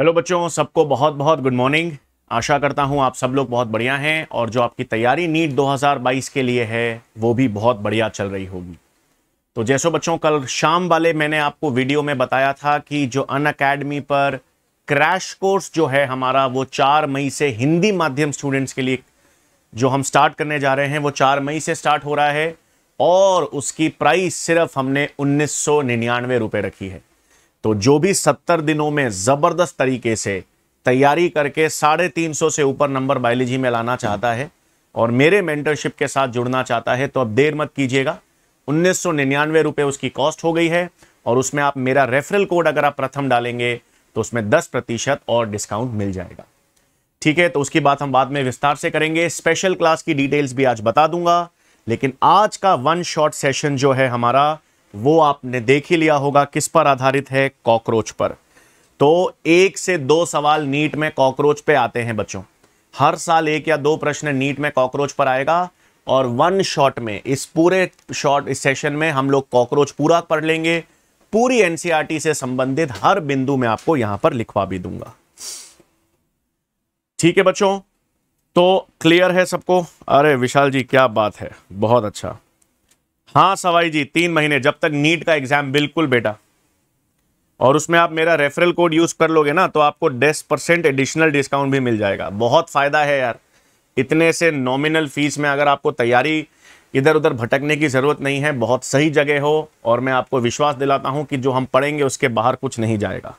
hello बच्चों सबको बहुत बहुत गुड मॉर्निंग आशा करता हूं आप सब लोग बहुत बढ़िया हैं और जो आपकी तैयारी नीट 2022 के लिए है वो भी बहुत बढ़िया चल रही होगी तो जैसो बच्चों कल शाम वाले मैंने आपको वीडियो में बताया था कि जो अन अकेडमी पर क्रैश कोर्स जो है हमारा वो चार मई से हिंदी माध्यम स्टूडेंट्स के लिए जो हम स्टार्ट करने जा रहे हैं वो चार मई से स्टार्ट हो रहा है और उसकी प्राइस सिर्फ हमने उन्नीस सौ निन्यानवे रुपये रखी है तो जो भी सत्तर दिनों में ज़बरदस्त तरीके से तैयारी करके साढ़े तीन सौ से ऊपर नंबर बायोलॉजी में लाना चाहता है और मेरे मेंटरशिप के साथ जुड़ना चाहता है तो अब देर मत कीजिएगा उन्नीस सौ निन्यानवे रुपये उसकी कॉस्ट हो गई है और उसमें आप मेरा रेफरल कोड अगर आप प्रथम डालेंगे तो उसमें दस प्रतिशत और डिस्काउंट मिल जाएगा ठीक है तो उसकी बात हम बाद में विस्तार से करेंगे स्पेशल क्लास की डिटेल्स भी आज बता दूंगा लेकिन आज का वन शॉर्ट सेशन जो है हमारा वो आपने देख ही लिया होगा किस पर आधारित है कॉकरोच पर तो एक से दो सवाल नीट में कॉकरोच पे आते हैं बच्चों हर साल एक या दो प्रश्न नीट में कॉकरोच पर आएगा और वन शॉट में इस पूरे शॉट इस सेशन में हम लोग कॉकरोच पूरा पढ़ लेंगे पूरी एनसीईआरटी e से संबंधित हर बिंदु में आपको यहां पर लिखवा भी दूंगा ठीक है बच्चों तो क्लियर है सबको अरे विशाल जी क्या बात है बहुत अच्छा हाँ सवाई जी तीन महीने जब तक नीट का एग्जाम बिल्कुल बेटा और उसमें आप मेरा रेफरल कोड यूज कर लोगे ना तो आपको दस परसेंट एडिशनल डिस्काउंट भी मिल जाएगा बहुत फायदा है यार इतने से नॉमिनल फीस में अगर आपको तैयारी इधर उधर भटकने की ज़रूरत नहीं है बहुत सही जगह हो और मैं आपको विश्वास दिलाता हूं कि जो हम पढ़ेंगे उसके बाहर कुछ नहीं जाएगा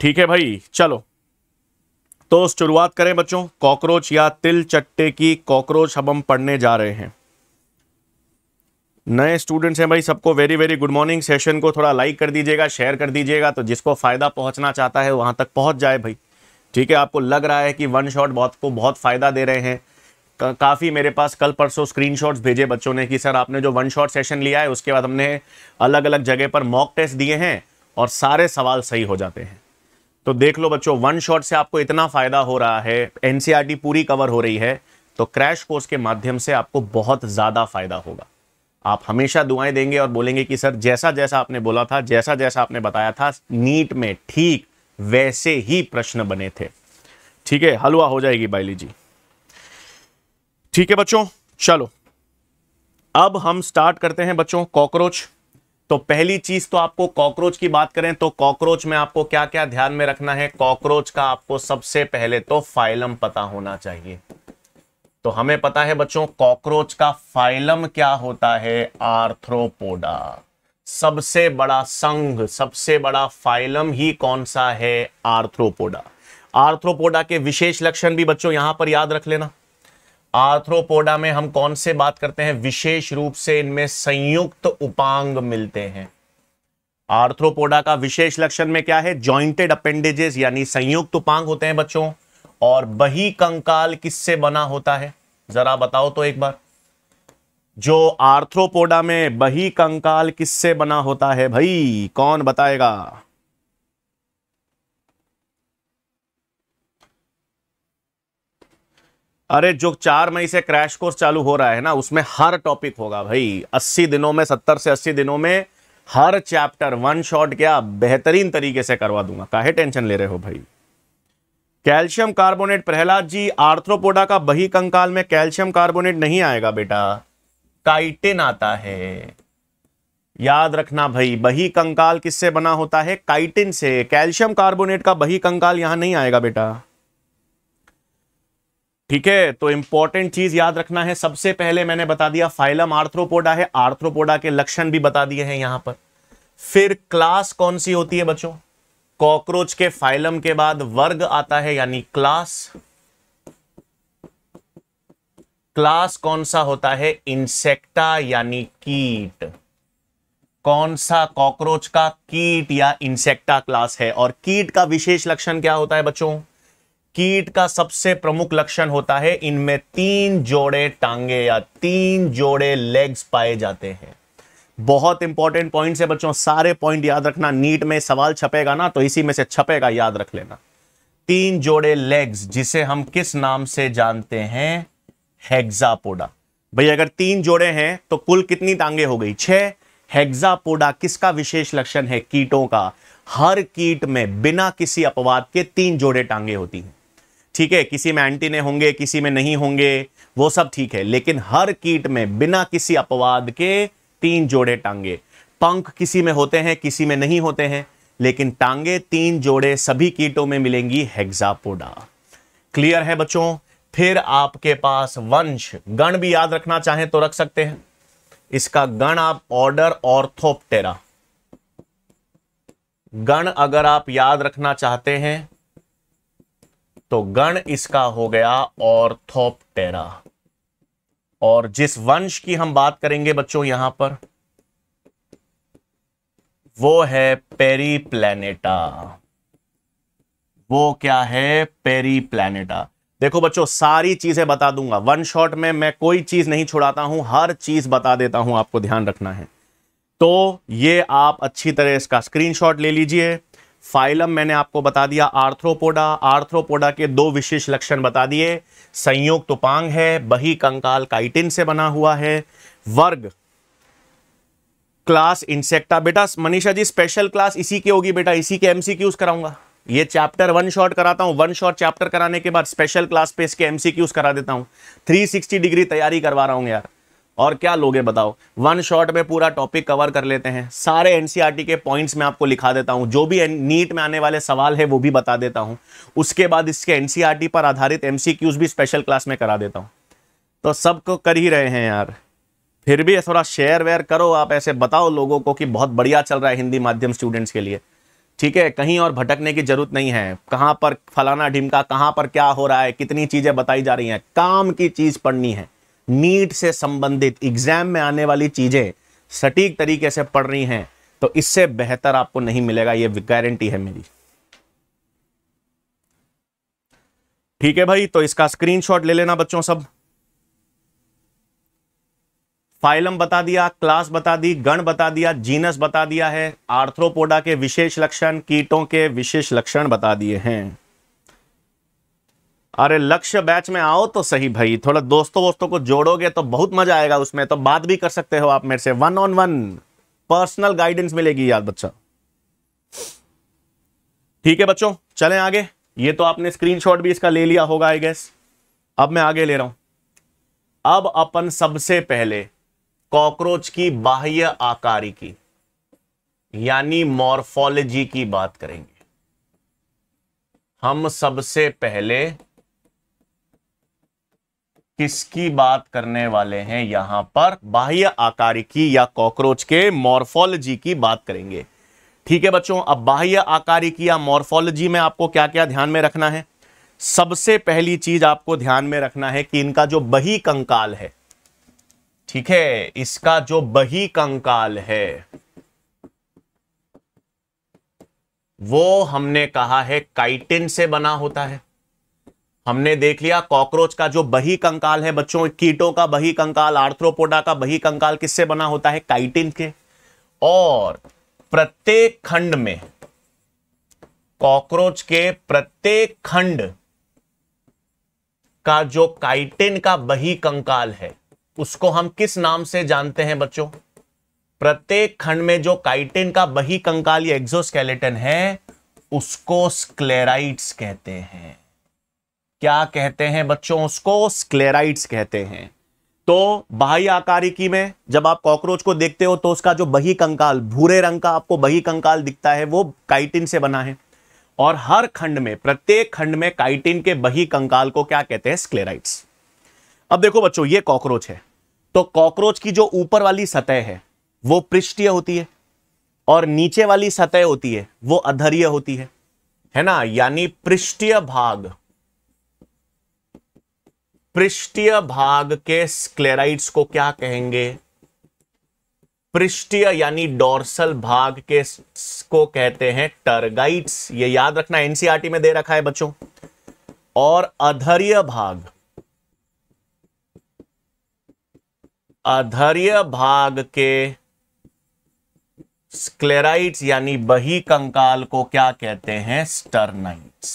ठीक है भाई चलो तो शुरुआत करें बच्चों कॉकरोच या तिल चट्टे की कॉकरोच हम हम पढ़ने जा रहे हैं नए स्टूडेंट्स हैं भाई सबको very very good morning session को थोड़ा लाइक कर दीजिएगा शेयर कर दीजिएगा तो जिसको फ़ायदा पहुंचना चाहता है वहां तक पहुंच जाए भाई ठीक है आपको लग रहा है कि वन शॉट बहुत को बहुत फ़ायदा दे रहे हैं का, काफ़ी मेरे पास कल परसों स्क्रीन भेजे बच्चों ने कि सर आपने जो वन शॉट सेशन लिया है उसके बाद हमने अलग अलग जगह पर मॉक टेस्ट दिए हैं और सारे सवाल सही हो जाते हैं तो देख लो बच्चों वन शॉट से आपको इतना फ़ायदा हो रहा है एन e पूरी कवर हो रही है तो क्रैश कोर्स के माध्यम से आपको बहुत ज़्यादा फ़ायदा होगा आप हमेशा दुआएं देंगे और बोलेंगे कि सर जैसा जैसा आपने बोला था जैसा जैसा आपने बताया था नीट में ठीक वैसे ही प्रश्न बने थे ठीक है हलवा हो जाएगी बाइली जी ठीक है बच्चों चलो अब हम स्टार्ट करते हैं बच्चों कॉकरोच तो पहली चीज तो आपको कॉकरोच की बात करें तो कॉकरोच में आपको क्या क्या ध्यान में रखना है कॉकरोच का आपको सबसे पहले तो फाइलम पता होना चाहिए तो हमें पता है बच्चों कॉकरोच का फाइलम क्या होता है आर्थ्रोपोडा सबसे बड़ा संघ सबसे बड़ा फाइलम ही कौन सा है आर्थ्रोपोडा आर्थ्रोपोडा के विशेष लक्षण भी बच्चों यहां पर याद रख लेना आर्थ्रोपोडा में हम कौन से बात करते हैं विशेष रूप से इनमें संयुक्त उपांग मिलते हैं आर्थ्रोपोडा का विशेष लक्षण में क्या है जॉइंटेड अपेंडेजेस यानी संयुक्त उपांग होते हैं बच्चों और बही कंकाल किससे बना होता है जरा बताओ तो एक बार जो आर्थ्रोपोडा में बही कंकाल किससे बना होता है भाई कौन बताएगा अरे जो चार मई से क्रैश कोर्स चालू हो रहा है ना उसमें हर टॉपिक होगा भाई अस्सी दिनों में सत्तर से अस्सी दिनों में हर चैप्टर वन शॉट क्या बेहतरीन तरीके से करवा दूंगा काहे टेंशन ले रहे हो भाई calcium carbonate Prahlad ji arthropoda का बही कंकाल में कैल्शियम कार्बोनेट नहीं आएगा बेटा काइटिन आता है याद रखना भाई बही कंकाल किससे बना होता है काइटिन से कैल्शियम कार्बोनेट का बही कंकाल यहां नहीं आएगा बेटा ठीक है तो इंपॉर्टेंट चीज याद रखना है सबसे पहले मैंने बता दिया फाइलम आर्थ्रोपोडा है आर्थ्रोपोडा के लक्षण भी बता दिए हैं यहां पर फिर क्लास कौन सी होती है बच्चों कॉकरोच के फाइलम के बाद वर्ग आता है यानी क्लास क्लास कौन सा होता है इंसेक्टा यानी कीट कौन सा कॉकरोच का कीट या इंसेक्टा क्लास है और कीट का विशेष लक्षण क्या होता है बच्चों कीट का सबसे प्रमुख लक्षण होता है इनमें तीन जोड़े टांगे या तीन जोड़े लेग्स पाए जाते हैं बहुत इंपॉर्टेंट पॉइंट है बच्चों सारे पॉइंट याद रखना नीट में सवाल छपेगा ना तो इसी में से छपेगा याद रख लेना तीन जोड़े लेग्स जिसे हम किस नाम से जानते हैं हेग्जापोडा भाई अगर तीन जोड़े हैं तो कुल कितनी टांगे हो गई छह हेग्जापोडा किसका विशेष लक्षण है कीटों का हर कीट में बिना किसी अपवाद के तीन जोड़े टांगे होती हैं ठीक है किसी में एंटीने होंगे किसी में नहीं होंगे वो सब ठीक है लेकिन हर कीट में बिना किसी अपवाद के तीन जोड़े टांगे पंख किसी में होते हैं किसी में नहीं होते हैं लेकिन टांगे तीन जोड़े सभी कीटों में मिलेंगी हेक्सापोडा क्लियर है बच्चों फिर आपके पास वंश गण भी याद रखना चाहें तो रख सकते हैं इसका गण आप ऑर्डर ऑर्थोप्टेरा गण अगर आप याद रखना चाहते हैं तो गण इसका हो गया ऑर्थोप्टेरा और जिस वंश की हम बात करेंगे बच्चों यहां पर वो है पेरी प्लेनेटा वो क्या है पेरी प्लेनेटा देखो बच्चों सारी चीजें बता दूंगा वन शॉट में मैं कोई चीज नहीं छुड़ाता हूं हर चीज बता देता हूं आपको ध्यान रखना है तो ये आप अच्छी तरह इसका स्क्रीनशॉट ले लीजिए फाइलम मैंने आपको बता दिया आर्थ्रोपोडा आर्थ्रोपोडा के दो विशेष लक्षण बता दिए संयुक्त तो उपांग है बही कंकाल काइटिन से बना हुआ है वर्ग क्लास इंसेक्टा बेटा मनीषा जी स्पेशल क्लास इसी की होगी बेटा इसी के एमसीक्यूज कराऊंगा ये चैप्टर वन शॉट कराता हूं वन शॉट चैप्टर कराने के बाद स्पेशल क्लास पे इसके एमसीक्यूज करा देता हूं 360 डिग्री तैयारी करवा रहा हूँ यार और क्या लोगे बताओ वन शॉट में पूरा टॉपिक कवर कर लेते हैं सारे एनसीईआरटी e के पॉइंट्स में आपको लिखा देता हूं जो भी नीट में आने वाले सवाल है वो भी बता देता हूं उसके बाद इसके एनसीईआरटी e पर आधारित एमसीक्यूज भी स्पेशल क्लास में करा देता हूं तो सबको कर ही रहे हैं यार फिर भी थोड़ा शेयर वेयर करो आप ऐसे बताओ लोगों को कि बहुत बढ़िया चल रहा है हिंदी माध्यम स्टूडेंट्स के लिए ठीक है कहीं और भटकने की जरूरत नहीं है कहाँ पर फलाना ढिमका कहाँ पर क्या हो रहा है कितनी चीज़ें बताई जा रही हैं काम की चीज़ पढ़नी है नीट से संबंधित एग्जाम में आने वाली चीज़ें सटीक तरीके से पढ़ रही हैं तो इससे बेहतर आपको नहीं मिलेगा यह गारंटी है मेरी ठीक है भाई तो इसका स्क्रीनशॉट ले लेना बच्चों सब फाइलम बता दिया क्लास बता दी गण बता दिया जीनस बता दिया है आर्थ्रोपोडा के विशेष लक्षण कीटों के विशेष लक्षण बता दिए हैं अरे लक्ष्य बैच में आओ तो सही भाई थोड़ा दोस्तों वोस्तों को जोड़ोगे तो बहुत मजा आएगा उसमें तो बात भी कर सकते हो आप मेरे से one on one personal guidance मिलेगी यार बच्चा ठीक है बच्चों चले आगे ये तो आपने स्क्रीनशॉट भी इसका ले लिया होगा आई गेस अब मैं आगे ले रहा हूं अब अपन सबसे पहले कॉकरोच की बाह्य आकारी की यानी मॉर्फोलॉजी की बात करेंगे हम सबसे पहले किसकी बात करने वाले हैं यहां पर बाह्य आकारिकी या कॉकरोच के मॉर्फोलॉजी की बात करेंगे ठीक है बच्चों अब बाह्य आकारिकी या मॉर्फोलॉजी में आपको क्या क्या ध्यान में रखना है सबसे पहली चीज आपको ध्यान में रखना है कि इनका जो बही कंकाल है ठीक है इसका जो बही कंकाल है वो हमने कहा है काइटिन से बना होता है हमने देख लिया कॉकरोच का जो बही कंकाल है बच्चों कीटों का बही कंकाल आर्थ्रोपोडा का बही कंकाल किससे बना होता है काइटिन के और प्रत्येक खंड में कॉकरोच के प्रत्येक खंड का जो काइटिन का बही कंकाल है उसको हम किस नाम से जानते हैं बच्चों प्रत्येक खंड में जो काइटिन का बही कंकाल या एग्जोस्केलेटन है उसको स्क्लेराइट्स कहते हैं क्या कहते हैं बच्चों उसको स्क्लेराइट्स कहते हैं तो बाह्य आकारिकी में जब आप कॉकरोच को देखते हो तो उसका जो बही कंकाल भूरे रंग का आपको बही कंकाल दिखता है वो काइटिन से बना है और हर खंड में प्रत्येक खंड में काइटिन के बही कंकाल को क्या कहते हैं स्क्लेराइट्स अब देखो बच्चों ये कॉकरोच है तो कॉकरोच की जो ऊपर वाली सतह है वो पृष्ठीय होती है और नीचे वाली सतह होती है वो अधरीय होती है है ना यानी पृष्ठीय भाग पृष्ठीय भाग के स्क्लेराइड्स को क्या कहेंगे पृष्ठीय यानी डोर्सल भाग के को कहते हैं टर्गाइट्स ये याद रखना एनसीआरटी e में दे रखा है बच्चों और अधर्य भाग अधर्य भाग के स्क्लेराइट्स यानी बही कंकाल को क्या कहते हैं स्टर्नाइट्स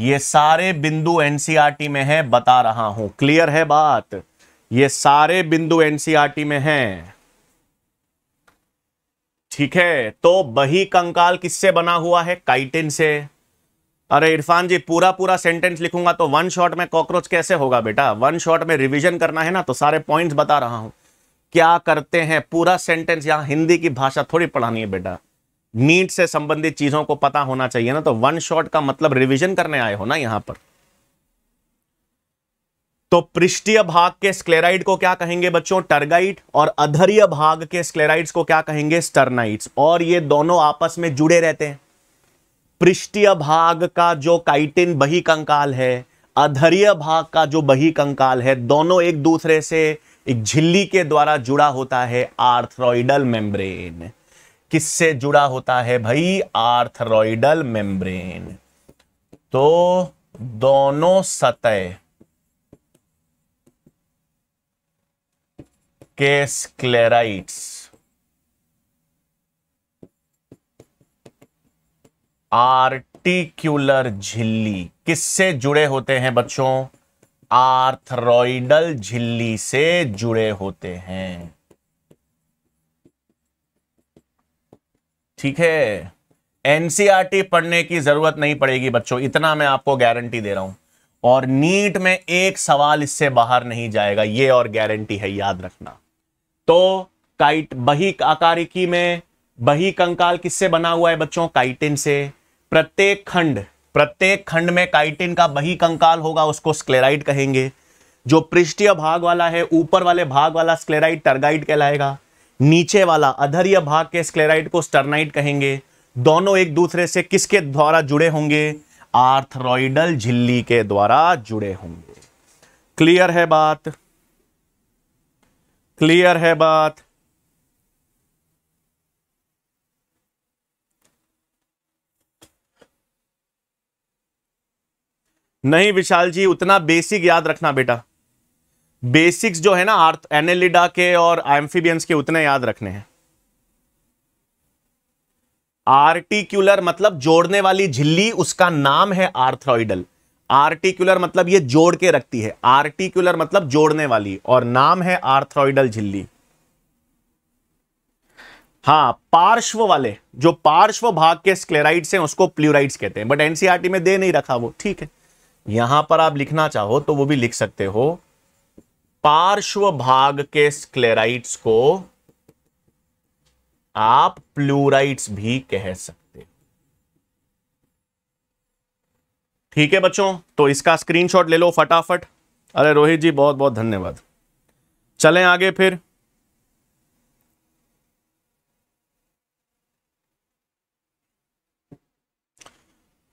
ये सारे बिंदु एनसीआरटी में है बता रहा हूं क्लियर है बात ये सारे बिंदु एनसीआरटी में है ठीक है तो बही कंकाल किससे बना हुआ है काइटिन से अरे इरफान जी पूरा पूरा सेंटेंस लिखूंगा तो वन शॉट में कॉकरोच कैसे होगा बेटा वन शॉट में रिवीजन करना है ना तो सारे पॉइंट्स बता रहा हूं क्या करते हैं पूरा सेंटेंस यहां हिंदी की भाषा थोड़ी पढ़ानी है बेटा नीट से संबंधित चीजों को पता होना चाहिए ना तो वन शॉट का मतलब रिवीजन करने आए हो ना यहां पर तो पृष्ठीय भाग के स्क्लेराइड को क्या कहेंगे बच्चों टर्गाइट और अधरीय भाग के स्क्लेराइड्स को क्या कहेंगे स्टर्नाइट्स और ये दोनों आपस में जुड़े रहते हैं पृष्ठीय भाग का जो काइटिन बही कंकाल है अधरीय भाग का जो बही कंकाल है दोनों एक दूसरे से एक झिल्ली के द्वारा जुड़ा होता है आर्थ्रॉइडल मेम्ब्रेन किससे जुड़ा होता है भाई आर्थरॉइडल मेम्ब्रेन तो दोनों सतह के स्क्लेराइट्स आर्टिक्यूलर झिल्ली किससे जुड़े होते हैं बच्चों आर्थरॉइडल झिल्ली से जुड़े होते हैं ठीक है एनसीईआरटी e पढ़ने की जरूरत नहीं पड़ेगी बच्चों इतना मैं आपको गारंटी दे रहा हूं और नीट में एक सवाल इससे बाहर नहीं जाएगा ये और गारंटी है याद रखना तो काइट बही आकारिकी में बही कंकाल किससे बना हुआ है बच्चों काइटिन से प्रत्येक खंड प्रत्येक खंड में काइटिन का बही कंकाल होगा उसको स्क्लेराइट कहेंगे जो पृष्ठीय भाग वाला है ऊपर वाले भाग वाला स्क्लेराइट टर्गाइड कहलाएगा नीचे वाला अधर्य भाग के स्क्लेराइड को स्टर्नाइट कहेंगे दोनों एक दूसरे से किसके द्वारा जुड़े होंगे आर्थरॉइडल झिल्ली के द्वारा जुड़े होंगे क्लियर है बात क्लियर है बात नहीं विशाल जी उतना बेसिक याद रखना बेटा बेसिक्स जो है ना आर्थ एनेलिडा के और एम्फीबियंस के उतने याद रखने हैं आर्टिक्यूलर मतलब जोड़ने वाली झिल्ली उसका नाम है आर्थ्रॉइडल आर्टिक्यूलर मतलब ये जोड़ के रखती है आर्टिक्यूलर मतलब जोड़ने वाली और नाम है आर्थ्रॉइडल झिल्ली हाँ पार्श्व वाले जो पार्श्व भाग के स्क्लेराइड्स हैं उसको प्लूराइड्स कहते हैं बट एनसीआरटी e में दे नहीं रखा वो ठीक है यहां पर आप लिखना चाहो तो वो भी लिख सकते हो पार्श्व भाग के स्क्लेराइट्स को आप प्लूराइट्स भी कह सकते ठीक है बच्चों तो इसका स्क्रीनशॉट ले लो फटाफट अरे रोहित जी बहुत बहुत धन्यवाद चलें आगे फिर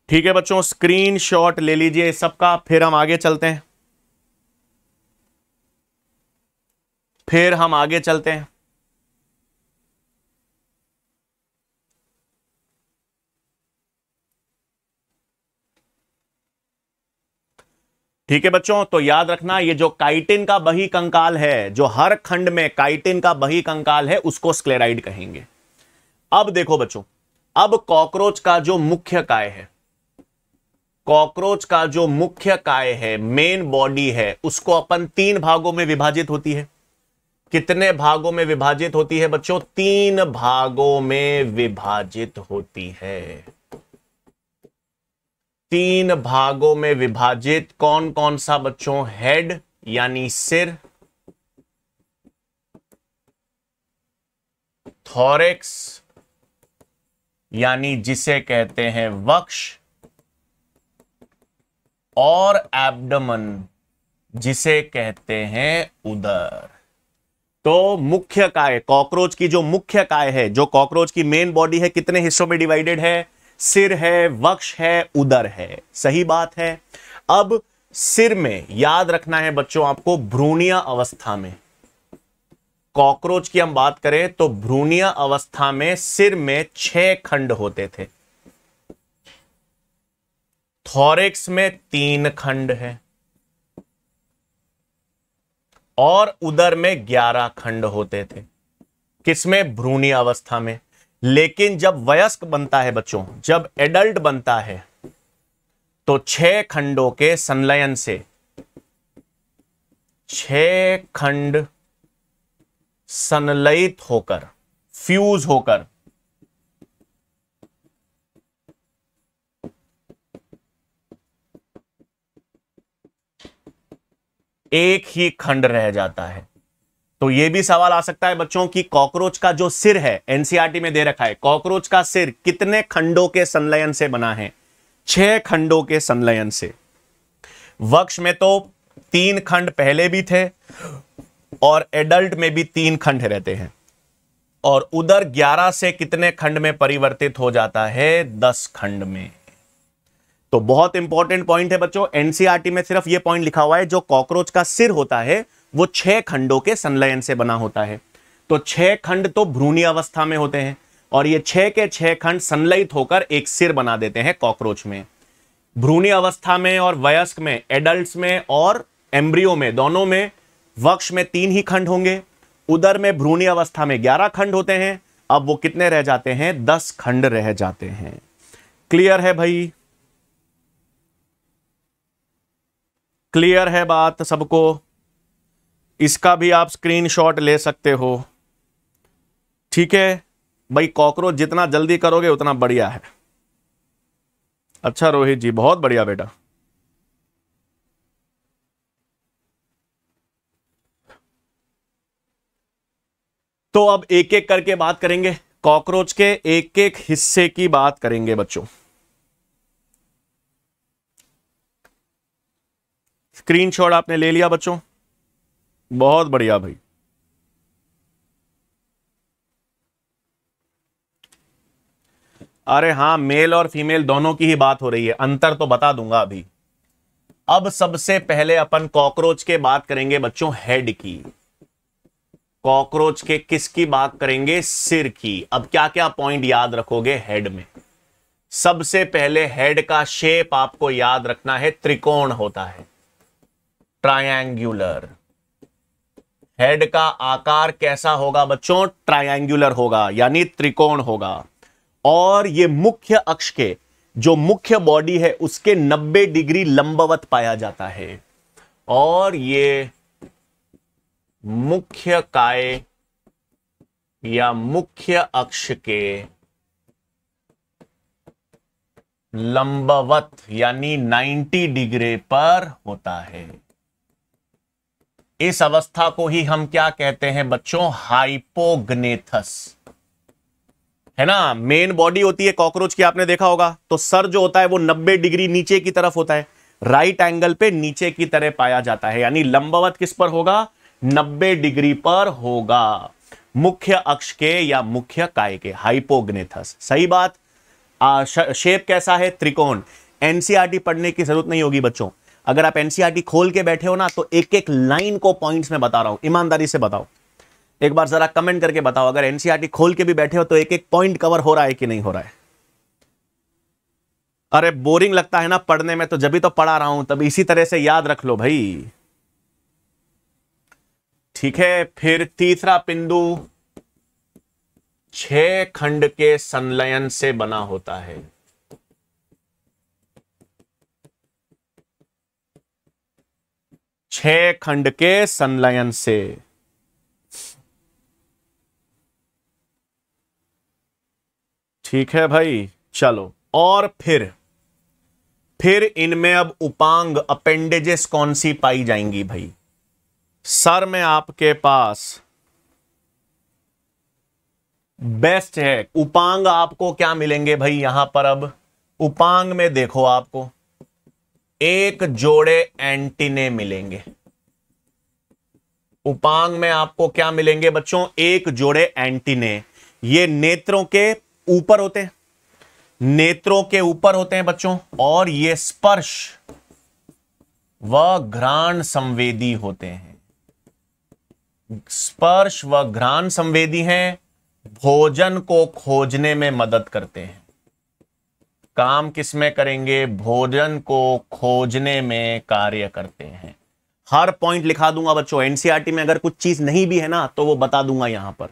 ठीक है बच्चों स्क्रीनशॉट ले लीजिए सबका फिर हम आगे चलते हैं फिर हम आगे चलते हैं ठीक है बच्चों तो याद रखना ये जो काइटिन का बही कंकाल है जो हर खंड में काइटिन का बही कंकाल है उसको स्क्लेराइड कहेंगे अब देखो बच्चों अब कॉकरोच का जो मुख्य काय है कॉकरोच का जो मुख्य काय है मेन बॉडी है उसको अपन तीन भागों में विभाजित होती है कितने भागों में विभाजित होती है बच्चों तीन भागों में विभाजित होती है तीन भागों में विभाजित कौन कौन सा बच्चों हेड यानी सिर थॉरेक्स यानी जिसे कहते हैं वक्ष और एबडमन जिसे कहते हैं उदर तो मुख्य काय कॉकरोच की जो मुख्य काय है जो कॉकरोच की मेन बॉडी है कितने हिस्सों में डिवाइडेड है सिर है वक्ष है उदर है सही बात है अब सिर में याद रखना है बच्चों आपको भ्रूणिया अवस्था में कॉकरोच की हम बात करें तो भ्रूणिया अवस्था में सिर में छह खंड होते थे थॉरेक्स में तीन खंड है और उदर में ग्यारह खंड होते थे किसमें भ्रूणी अवस्था में लेकिन जब वयस्क बनता है बच्चों जब एडल्ट बनता है तो छह खंडों के संलयन से छह खंड संलयित होकर फ्यूज होकर एक ही खंड रह जाता है तो यह भी सवाल आ सकता है बच्चों की कॉकरोच का जो सिर है एनसीआरटी में दे रखा है कॉकरोच का सिर कितने खंडों के संलयन से बना है छह खंडों के संलयन से वक्ष में तो तीन खंड पहले भी थे और एडल्ट में भी तीन खंड रहते हैं और उधर 11 से कितने खंड में परिवर्तित हो जाता है 10 खंड में तो बहुत इंपॉर्टेंट पॉइंट है बच्चों एनसीआरटी e में सिर्फ ये पॉइंट लिखा हुआ है जो कॉकरोच का सिर होता है वो छह खंडों के संलयन से बना होता है तो छह खंड तो भ्रूणी अवस्था में होते हैं और ये छह के छह खंड संलयित होकर एक सिर बना देते हैं कॉकरोच में भ्रूणी अवस्था में और वयस्क में एडल्ट में और एम्ब्रियो में दोनों में वक्ष में तीन ही खंड होंगे उधर में भ्रूणी अवस्था में ग्यारह खंड होते हैं अब वो कितने रह जाते हैं दस खंड रह जाते हैं क्लियर है भाई क्लियर है बात सबको इसका भी आप स्क्रीनशॉट ले सकते हो ठीक है भाई कॉकरोच जितना जल्दी करोगे उतना बढ़िया है अच्छा रोहित जी बहुत बढ़िया बेटा तो अब एक एक करके बात करेंगे कॉकरोच के एक एक हिस्से की बात करेंगे बच्चों स्क्रीनशॉट आपने ले लिया बच्चों बहुत बढ़िया भाई अरे हाँ मेल और फीमेल दोनों की ही बात हो रही है अंतर तो बता दूंगा अभी अब सबसे पहले अपन कॉकरोच के बात करेंगे बच्चों हेड की कॉकरोच के किसकी बात करेंगे सिर की अब क्या क्या पॉइंट याद रखोगे हेड में सबसे पहले हेड का शेप आपको याद रखना है त्रिकोण होता है ट्रायंगुलर हेड का आकार कैसा होगा बच्चों ट्रायंगुलर होगा यानी त्रिकोण होगा और ये मुख्य अक्ष के जो मुख्य बॉडी है उसके 90 डिग्री लंबवत पाया जाता है और ये मुख्य काय या मुख्य अक्ष के लंबवत यानी 90 डिग्री पर होता है इस अवस्था को ही हम क्या कहते हैं बच्चों हाइपोग्नेथस है ना मेन बॉडी होती है कॉकरोच की आपने देखा होगा तो सर जो होता है वो 90 डिग्री नीचे की तरफ होता है राइट एंगल पे नीचे की तरह पाया जाता है यानी लंबावत किस पर होगा 90 डिग्री पर होगा मुख्य अक्ष के या मुख्य काय के हाइपोग्नेथस सही बात आ, शेप कैसा है त्रिकोण एनसीआरटी e पढ़ने की जरूरत नहीं होगी बच्चों अगर आप एनसीआर खोल के बैठे हो ना तो एक एक लाइन को पॉइंट्स में बता रहा हूं ईमानदारी से बताओ एक बार जरा कमेंट करके बताओ अगर एनसीआर खोल के भी बैठे हो तो एक एक पॉइंट कवर हो रहा है कि नहीं हो रहा है अरे बोरिंग लगता है ना पढ़ने में तो जब भी तो पढ़ा रहा हूं तब इसी तरह से याद रख लो भाई ठीक है फिर तीसरा बिंदु छ खंड के संलयन से बना होता है छह खंड के संलयन से ठीक है भाई चलो और फिर फिर इनमें अब उपांग अपेंडेजेस कौन सी पाई जाएंगी भाई सर में आपके पास बेस्ट है उपांग आपको क्या मिलेंगे भाई यहां पर अब उपांग में देखो आपको एक जोड़े एंटीने मिलेंगे उपांग में आपको क्या मिलेंगे बच्चों एक जोड़े एंटीने ये नेत्रों के ऊपर होते हैं नेत्रों के ऊपर होते हैं बच्चों और ये स्पर्श व घ्राण संवेदी होते हैं स्पर्श व घ्राण संवेदी हैं भोजन को खोजने में मदद करते हैं काम किस में करेंगे भोजन को खोजने में कार्य करते हैं हर पॉइंट लिखा दूंगा बच्चों एनसीआरटी e में अगर कुछ चीज नहीं भी है ना तो वो बता दूंगा यहां पर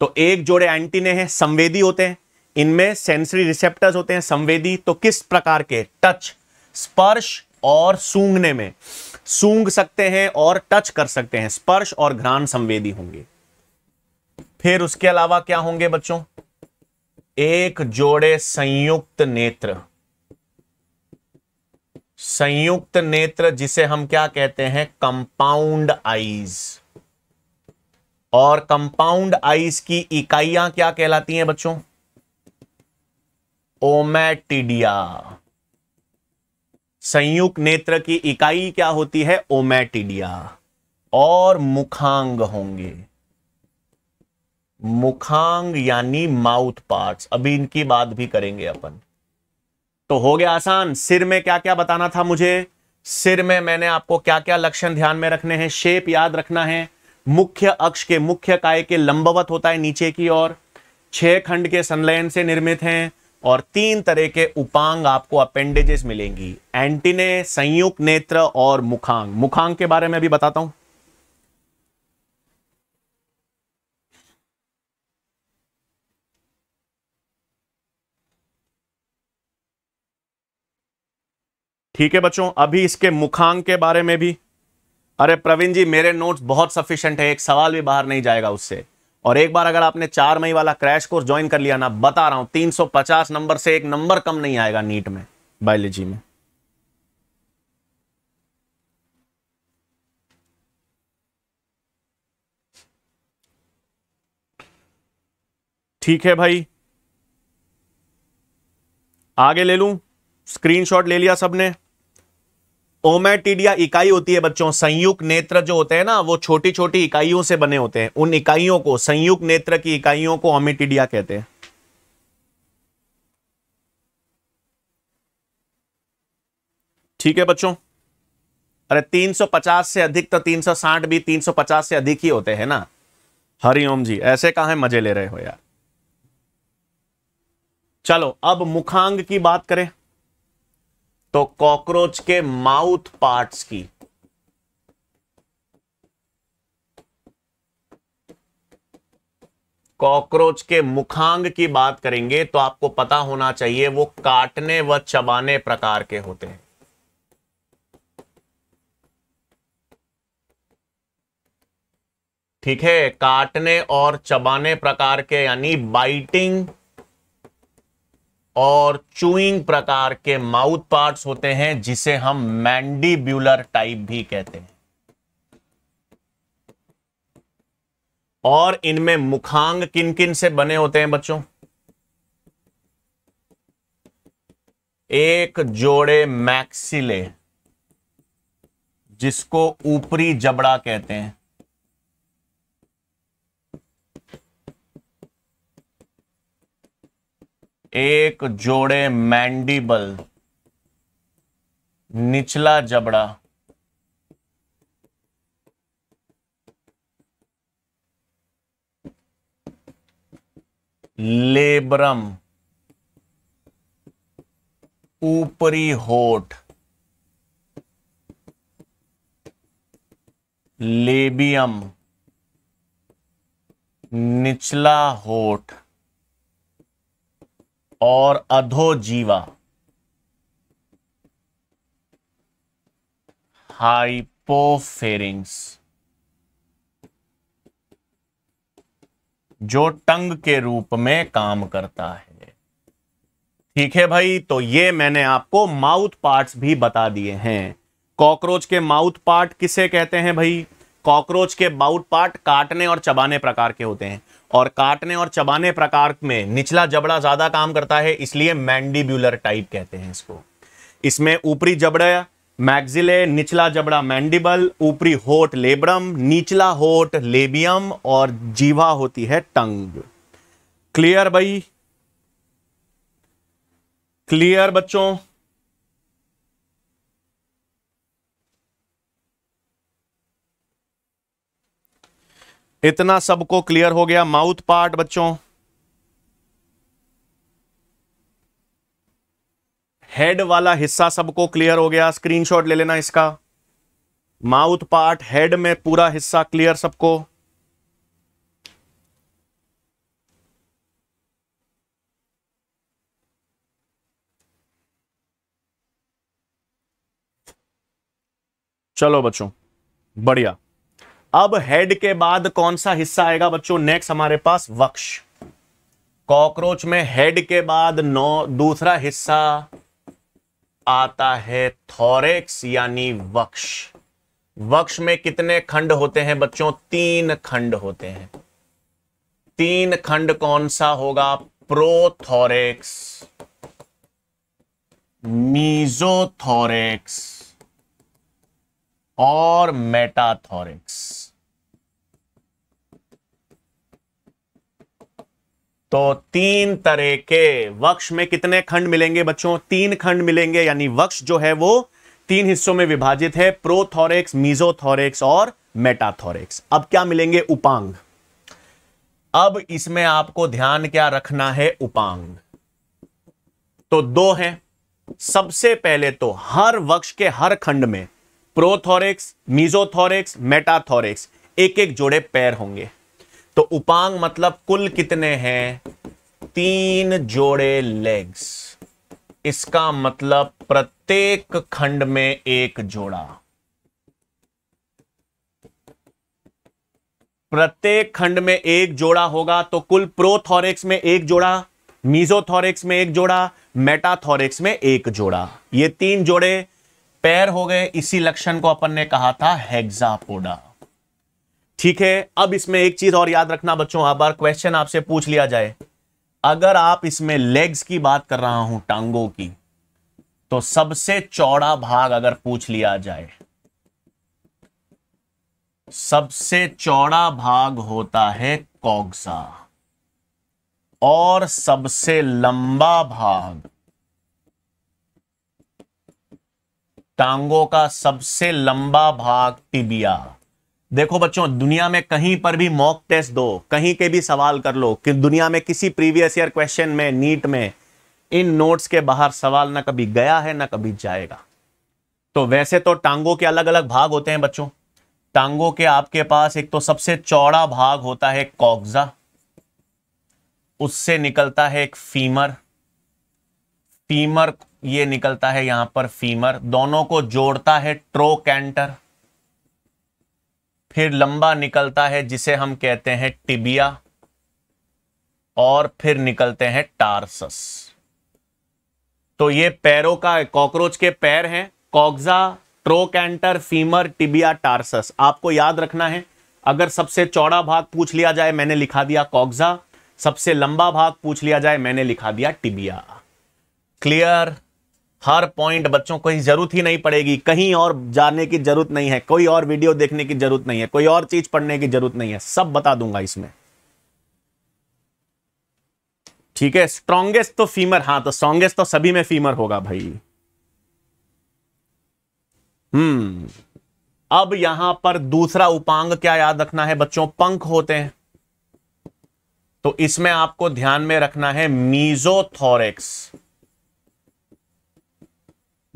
तो एक जोड़े एंटीने हैं संवेदी होते हैं इनमें सेंसरी रिसेप्टर्स होते हैं संवेदी तो किस प्रकार के टच स्पर्श और सूंघने में सूंघ सकते हैं और टच कर सकते हैं स्पर्श और घ्राण संवेदी होंगे फिर उसके अलावा क्या होंगे बच्चों एक जोड़े संयुक्त नेत्र संयुक्त नेत्र जिसे हम क्या कहते हैं कंपाउंड आईज और कंपाउंड आईज की इकाइयां क्या कहलाती हैं बच्चों ओमेटिडिया संयुक्त नेत्र की इकाई क्या होती है ओमेटिडिया और मुखांग होंगे मुखांग यानी माउथ पार्ट्स अभी इनकी बात भी करेंगे अपन तो हो गया आसान सिर में क्या क्या बताना था मुझे सिर में मैंने आपको क्या क्या लक्षण ध्यान में रखने हैं शेप याद रखना है मुख्य अक्ष के मुख्य काय के लंबवत होता है नीचे की ओर छह खंड के संलयन से निर्मित हैं और तीन तरह के उपांग आपको अपेंडेजेस मिलेंगी एंटीने संयुक्त नेत्र और मुखांग मुखांग के बारे में भी बताता हूं ठीक है बच्चों अभी इसके मुखांग के बारे में भी अरे प्रवीण जी मेरे नोट्स बहुत सफिशियंट है एक सवाल भी बाहर नहीं जाएगा उससे और एक बार अगर आपने चार मई वाला क्रैश कोर्स ज्वाइन कर लिया ना बता रहा हूं 350 नंबर से एक नंबर कम नहीं आएगा नीट में बायोलॉजी में ठीक है भाई आगे ले लूं स्क्रीनशॉट ले लिया सबने ओमेटिडिया इकाई होती है बच्चों संयुक्त नेत्र जो होते हैं ना वो छोटी छोटी इकाइयों से बने होते हैं उन इकाइयों को संयुक्त नेत्र की इकाइयों को ओमेटिडिया कहते हैं ठीक है बच्चों अरे 350 से अधिक तो 360 भी 350 से अधिक ही होते हैं ना हरिओम जी ऐसे कहा है मजे ले रहे हो यार चलो अब मुखांग की बात करें तो कॉकरोच के माउथ पार्ट्स की कॉकरोच के मुखांग की बात करेंगे तो आपको पता होना चाहिए वो काटने व चबाने प्रकार के होते हैं ठीक है काटने और चबाने प्रकार के यानी बाइटिंग और चूइंग प्रकार के माउथ पार्ट्स होते हैं जिसे हम मैंडिब्यूलर टाइप भी कहते हैं और इनमें मुखांग किन किन से बने होते हैं बच्चों एक जोड़े मैक्सिले जिसको ऊपरी जबड़ा कहते हैं एक जोड़े मैंडिबल निचला जबड़ा लेबरम ऊपरी होठ लेबियम निचला होठ और अधोजीवा हाइपोफेरिंग्स जो टंग के रूप में काम करता है ठीक है भाई तो ये मैंने आपको माउथ पार्ट्स भी बता दिए हैं कॉकरोच के माउथ पार्ट किसे कहते हैं भाई कॉकरोच के माउथ पार्ट काटने और चबाने प्रकार के होते हैं और काटने और चबाने प्रकार में निचला जबड़ा ज्यादा काम करता है इसलिए मैंडिब्यूलर टाइप कहते हैं इसको इसमें ऊपरी जबड़ा मैग्जिले निचला जबड़ा मैंडिबल ऊपरी होठ लेब्रम निचला होठ लेबियम और जीवा होती है टंग क्लियर भाई क्लियर बच्चों इतना सबको क्लियर हो गया माउथ पार्ट बच्चों हेड वाला हिस्सा सबको क्लियर हो गया स्क्रीनशॉट ले लेना इसका माउथ पार्ट हेड में पूरा हिस्सा क्लियर सबको चलो बच्चों बढ़िया अब हेड के बाद कौन सा हिस्सा आएगा बच्चों नेक्स्ट हमारे पास वक्ष कॉकरोच में हेड के बाद नौ दूसरा हिस्सा आता है थॉरेक्स यानी वक्ष वक्ष में कितने खंड होते हैं बच्चों तीन खंड होते हैं तीन खंड कौन सा होगा प्रोथोरेक्स मीजोथोरेक्स और मेटाथोरिक्स तो तीन तरह के वक्ष में कितने खंड मिलेंगे बच्चों तीन खंड मिलेंगे यानी वक्ष जो है वो तीन हिस्सों में विभाजित है प्रोथोरिक्स मीजोथोरिक्स और मेटाथोरिक्स अब क्या मिलेंगे उपांग अब इसमें आपको ध्यान क्या रखना है उपांग तो दो हैं सबसे पहले तो हर वक्ष के हर खंड में प्रोथोरिक्स मीजोथोरिक्स मेटाथोरिक्स एक एक जोड़े पैर होंगे तो उपांग मतलब कुल कितने हैं तीन जोड़े लेग्स इसका मतलब प्रत्येक खंड में एक जोड़ा प्रत्येक खंड में एक जोड़ा होगा तो कुल प्रोथोरिक्स में एक जोड़ा मीजोथोरिक्स में एक जोड़ा मेटाथोरिक्स में एक जोड़ा ये तीन जोड़े पैर हो गए इसी लक्षण को अपन ने कहा था हेग्जापोडा ठीक है अब इसमें एक चीज और याद रखना बच्चों आप बार क्वेश्चन आपसे पूछ लिया जाए अगर आप इसमें लेग्स की बात कर रहा हूं टांगों की तो सबसे चौड़ा भाग अगर पूछ लिया जाए सबसे चौड़ा भाग होता है कॉक्सा और सबसे लंबा भाग टांगों का सबसे लंबा भाग टिबिया देखो बच्चों दुनिया में कहीं पर भी मॉक टेस्ट दो कहीं के भी सवाल कर लो कि दुनिया में किसी प्रीवियस ईयर क्वेश्चन में नीट में इन नोट्स के बाहर सवाल ना कभी गया है ना कभी जाएगा तो वैसे तो टांगों के अलग अलग भाग होते हैं बच्चों टांगों के आपके पास एक तो सबसे चौड़ा भाग होता है कॉग्जा उससे निकलता है एक फीमर फीमर ये निकलता है यहां पर फीमर दोनों को जोड़ता है कैंटर फिर लंबा निकलता है जिसे हम कहते हैं टिबिया और फिर निकलते हैं टारसस तो ये पैरों का कॉकरोच के पैर हैं coxa trochanter femur tibia tarsus आपको याद रखना है अगर सबसे चौड़ा भाग पूछ लिया जाए मैंने लिखा दिया कॉक्जा सबसे लंबा भाग पूछ लिया जाए मैंने लिखा दिया टिबिया क्लियर हर पॉइंट बच्चों को जरूरत ही नहीं पड़ेगी कहीं और जाने की जरूरत नहीं है कोई और वीडियो देखने की जरूरत नहीं है कोई और चीज पढ़ने की जरूरत नहीं है सब बता दूंगा इसमें ठीक है स्ट्रॉन्गेस्ट तो फीमर हाँ तो स्ट्रॉन्गेस्ट तो सभी में फीमर होगा भाई हम्म अब यहां पर दूसरा उपांग क्या याद रखना है बच्चों पंख होते हैं तो इसमें आपको ध्यान में रखना है मीजोथोरेक्स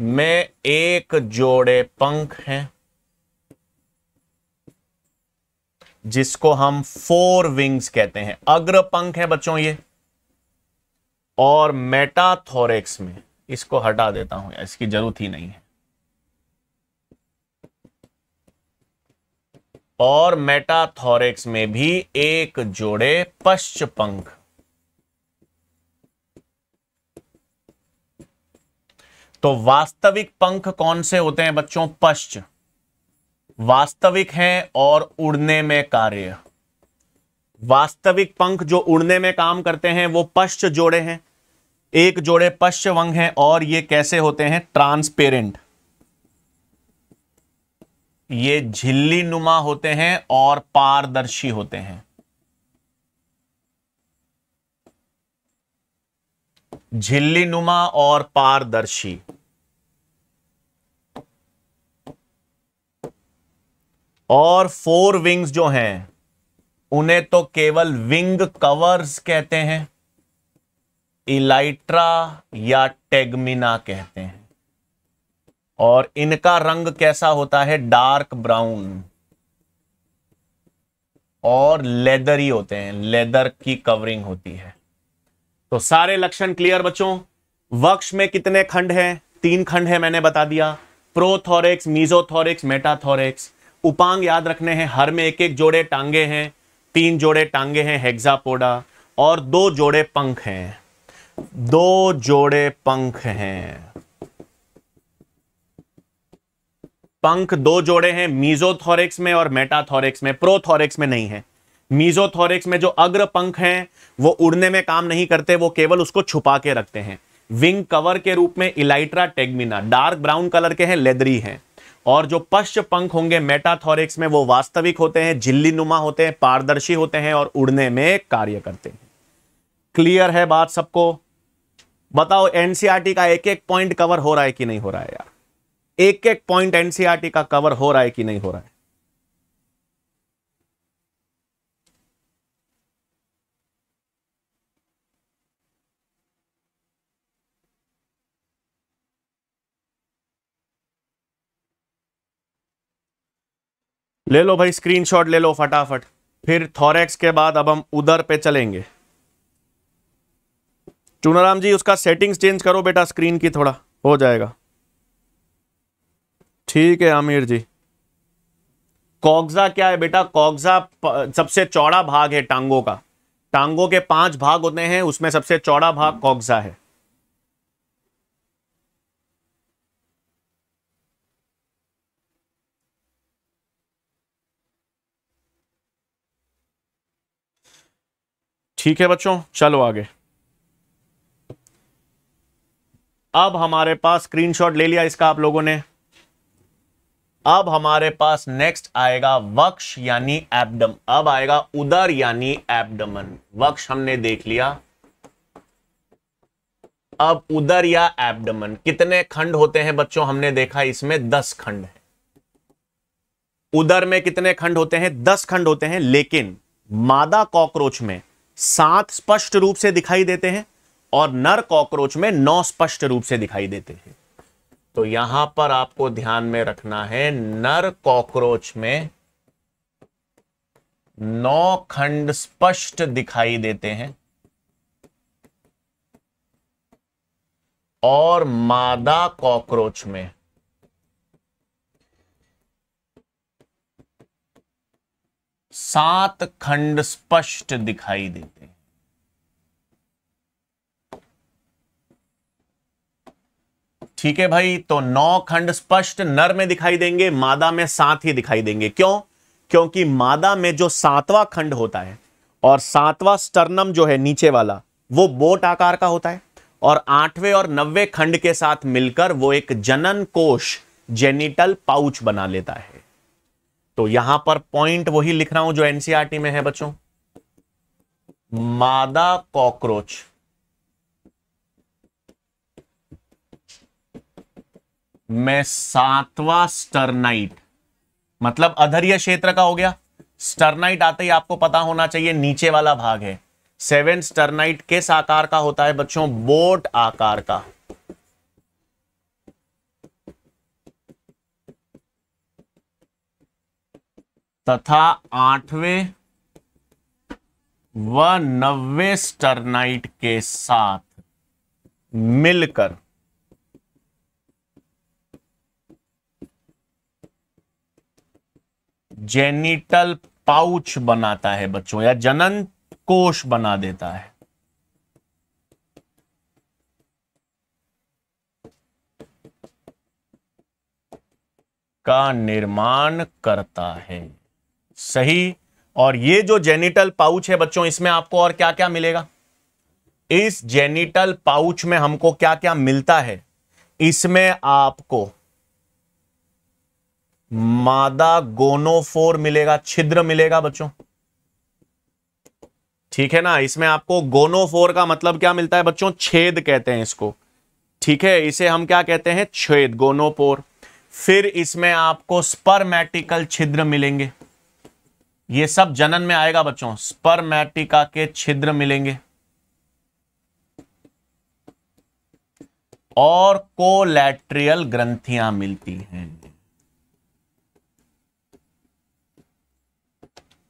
में एक जोड़े पंख हैं जिसको हम फोर विंग्स कहते हैं अग्र पंख है बच्चों ये और मेटाथोरिक्स में इसको हटा देता हूं इसकी जरूरत ही नहीं है और मेटाथोरिक्स में भी एक जोड़े पश्च पंख तो वास्तविक पंख कौन से होते हैं बच्चों पश्च वास्तविक हैं और उड़ने में कार्य वास्तविक पंख जो उड़ने में काम करते हैं वो पश्च जोड़े हैं एक जोड़े पश्च वंग हैं और ये कैसे होते हैं ट्रांसपेरेंट ये झिल्ली नुमा होते हैं और पारदर्शी होते हैं झिल्ली नुमा और पारदर्शी और फोर विंग्स जो हैं उन्हें तो केवल विंग कवर्स कहते हैं इलाइट्रा या टेगमिना कहते हैं और इनका रंग कैसा होता है डार्क ब्राउन और लेदर ही होते हैं लेदर की कवरिंग होती है तो सारे लक्षण क्लियर बच्चों वक्ष में कितने खंड हैं तीन खंड है मैंने बता दिया प्रोथोरिक्स मीजोथोरिक्स मेटाथोरिक्स उपांग याद रखने हैं हर में एक एक जोड़े टांगे हैं तीन जोड़े टांगे हैं हेक्सापोडा और दो जोड़े पंख हैं दो जोड़े पंख हैं पंख दो जोड़े हैं मीजोथोरिक्स में और मेटाथोरिक्स में प्रोथोरिक्स में नहीं है मीजोथोरिक्स में जो अग्र पंख हैं वो उड़ने में काम नहीं करते वो केवल उसको छुपा के रखते हैं विंग कवर के रूप में elytra tegmina dark brown colour के हैं लेदरी हैं और जो पश्च पंख होंगे मेटाथोरिक्स में वो वास्तविक होते हैं झिल्ली नुमा होते हैं पारदर्शी होते हैं और उड़ने में कार्य करते हैं क्लियर है बात सबको बताओ एनसीआरटी e का एक एक पॉइंट कवर हो रहा है कि नहीं हो रहा है यार एक एक पॉइंट एनसीआरटी का कवर हो रहा है कि नहीं हो रहा है ले लो भाई स्क्रीनशॉट ले लो फटाफट फिर थॉरेक्स के बाद अब हम उधर पे चलेंगे चुनाराम जी उसका सेटिंग्स चेंज करो बेटा स्क्रीन की थोड़ा हो जाएगा ठीक है आमिर जी कॉग्जा क्या है बेटा कॉग्जा सबसे चौड़ा भाग है टांगों का टांगों के पांच भाग होते हैं उसमें सबसे चौड़ा भाग कॉग्जा है ठीक है बच्चों चलो आगे अब हमारे पास स्क्रीनशॉट ले लिया इसका आप लोगों ने अब हमारे पास नेक्स्ट आएगा वक्ष यानी एब्डम अब आएगा उदर यानी एब्डमन वक्ष हमने देख लिया अब उदर या एब्डमन कितने खंड होते हैं बच्चों हमने देखा इसमें दस खंड है उदर में कितने खंड होते हैं दस खंड होते हैं लेकिन मादा कॉकरोच में सात स्पष्ट रूप से दिखाई देते हैं और नर कॉकरोच में नौ स्पष्ट रूप से दिखाई देते हैं तो यहां पर आपको ध्यान में रखना है नर कॉकरोच में नौ खंड स्पष्ट दिखाई देते हैं और मादा कॉकरोच में सात खंड स्पष्ट दिखाई देते हैं ठीक है भाई तो नौ खंड स्पष्ट नर में दिखाई देंगे मादा में सात ही दिखाई देंगे क्यों क्योंकि मादा में जो सातवां खंड होता है और सातवां स्टर्नम जो है नीचे वाला वो बोट आकार का होता है और आठवें और नब्बे खंड के साथ मिलकर वो एक जनन कोश जेनिटल पाउच बना लेता है तो यहां पर पॉइंट वही लिख रहा हूं जो एनसीआरटी e में है बच्चों मादा कॉकरोच में सातवा स्टरनाइट मतलब अधर्य क्षेत्र का हो गया स्टरनाइट आते ही आपको पता होना चाहिए नीचे वाला भाग है सेवन स्टरनाइट किस आकार का होता है बच्चों बोट आकार का तथा आठवें व नब्बे स्टरनाइट के साथ मिलकर जेनिटल पाउच बनाता है बच्चों या जनन कोश बना देता है का निर्माण करता है सही और ये जो जेनिटल पाउच है बच्चों इसमें आपको और क्या क्या मिलेगा इस जेनिटल पाउच में हमको क्या क्या मिलता है इसमें आपको मादा गोनोफोर मिलेगा छिद्र मिलेगा बच्चों ठीक है ना इसमें आपको गोनोफोर का मतलब क्या मिलता है बच्चों छेद कहते हैं इसको ठीक है इसे हम क्या कहते हैं छेद गोनोपोर फिर इसमें आपको स्पर्मेटिकल छिद्र मिलेंगे ये सब जनन में आएगा बच्चों स्पर्मेटिका के छिद्र मिलेंगे और कोलैट्रियल ग्रंथियां मिलती हैं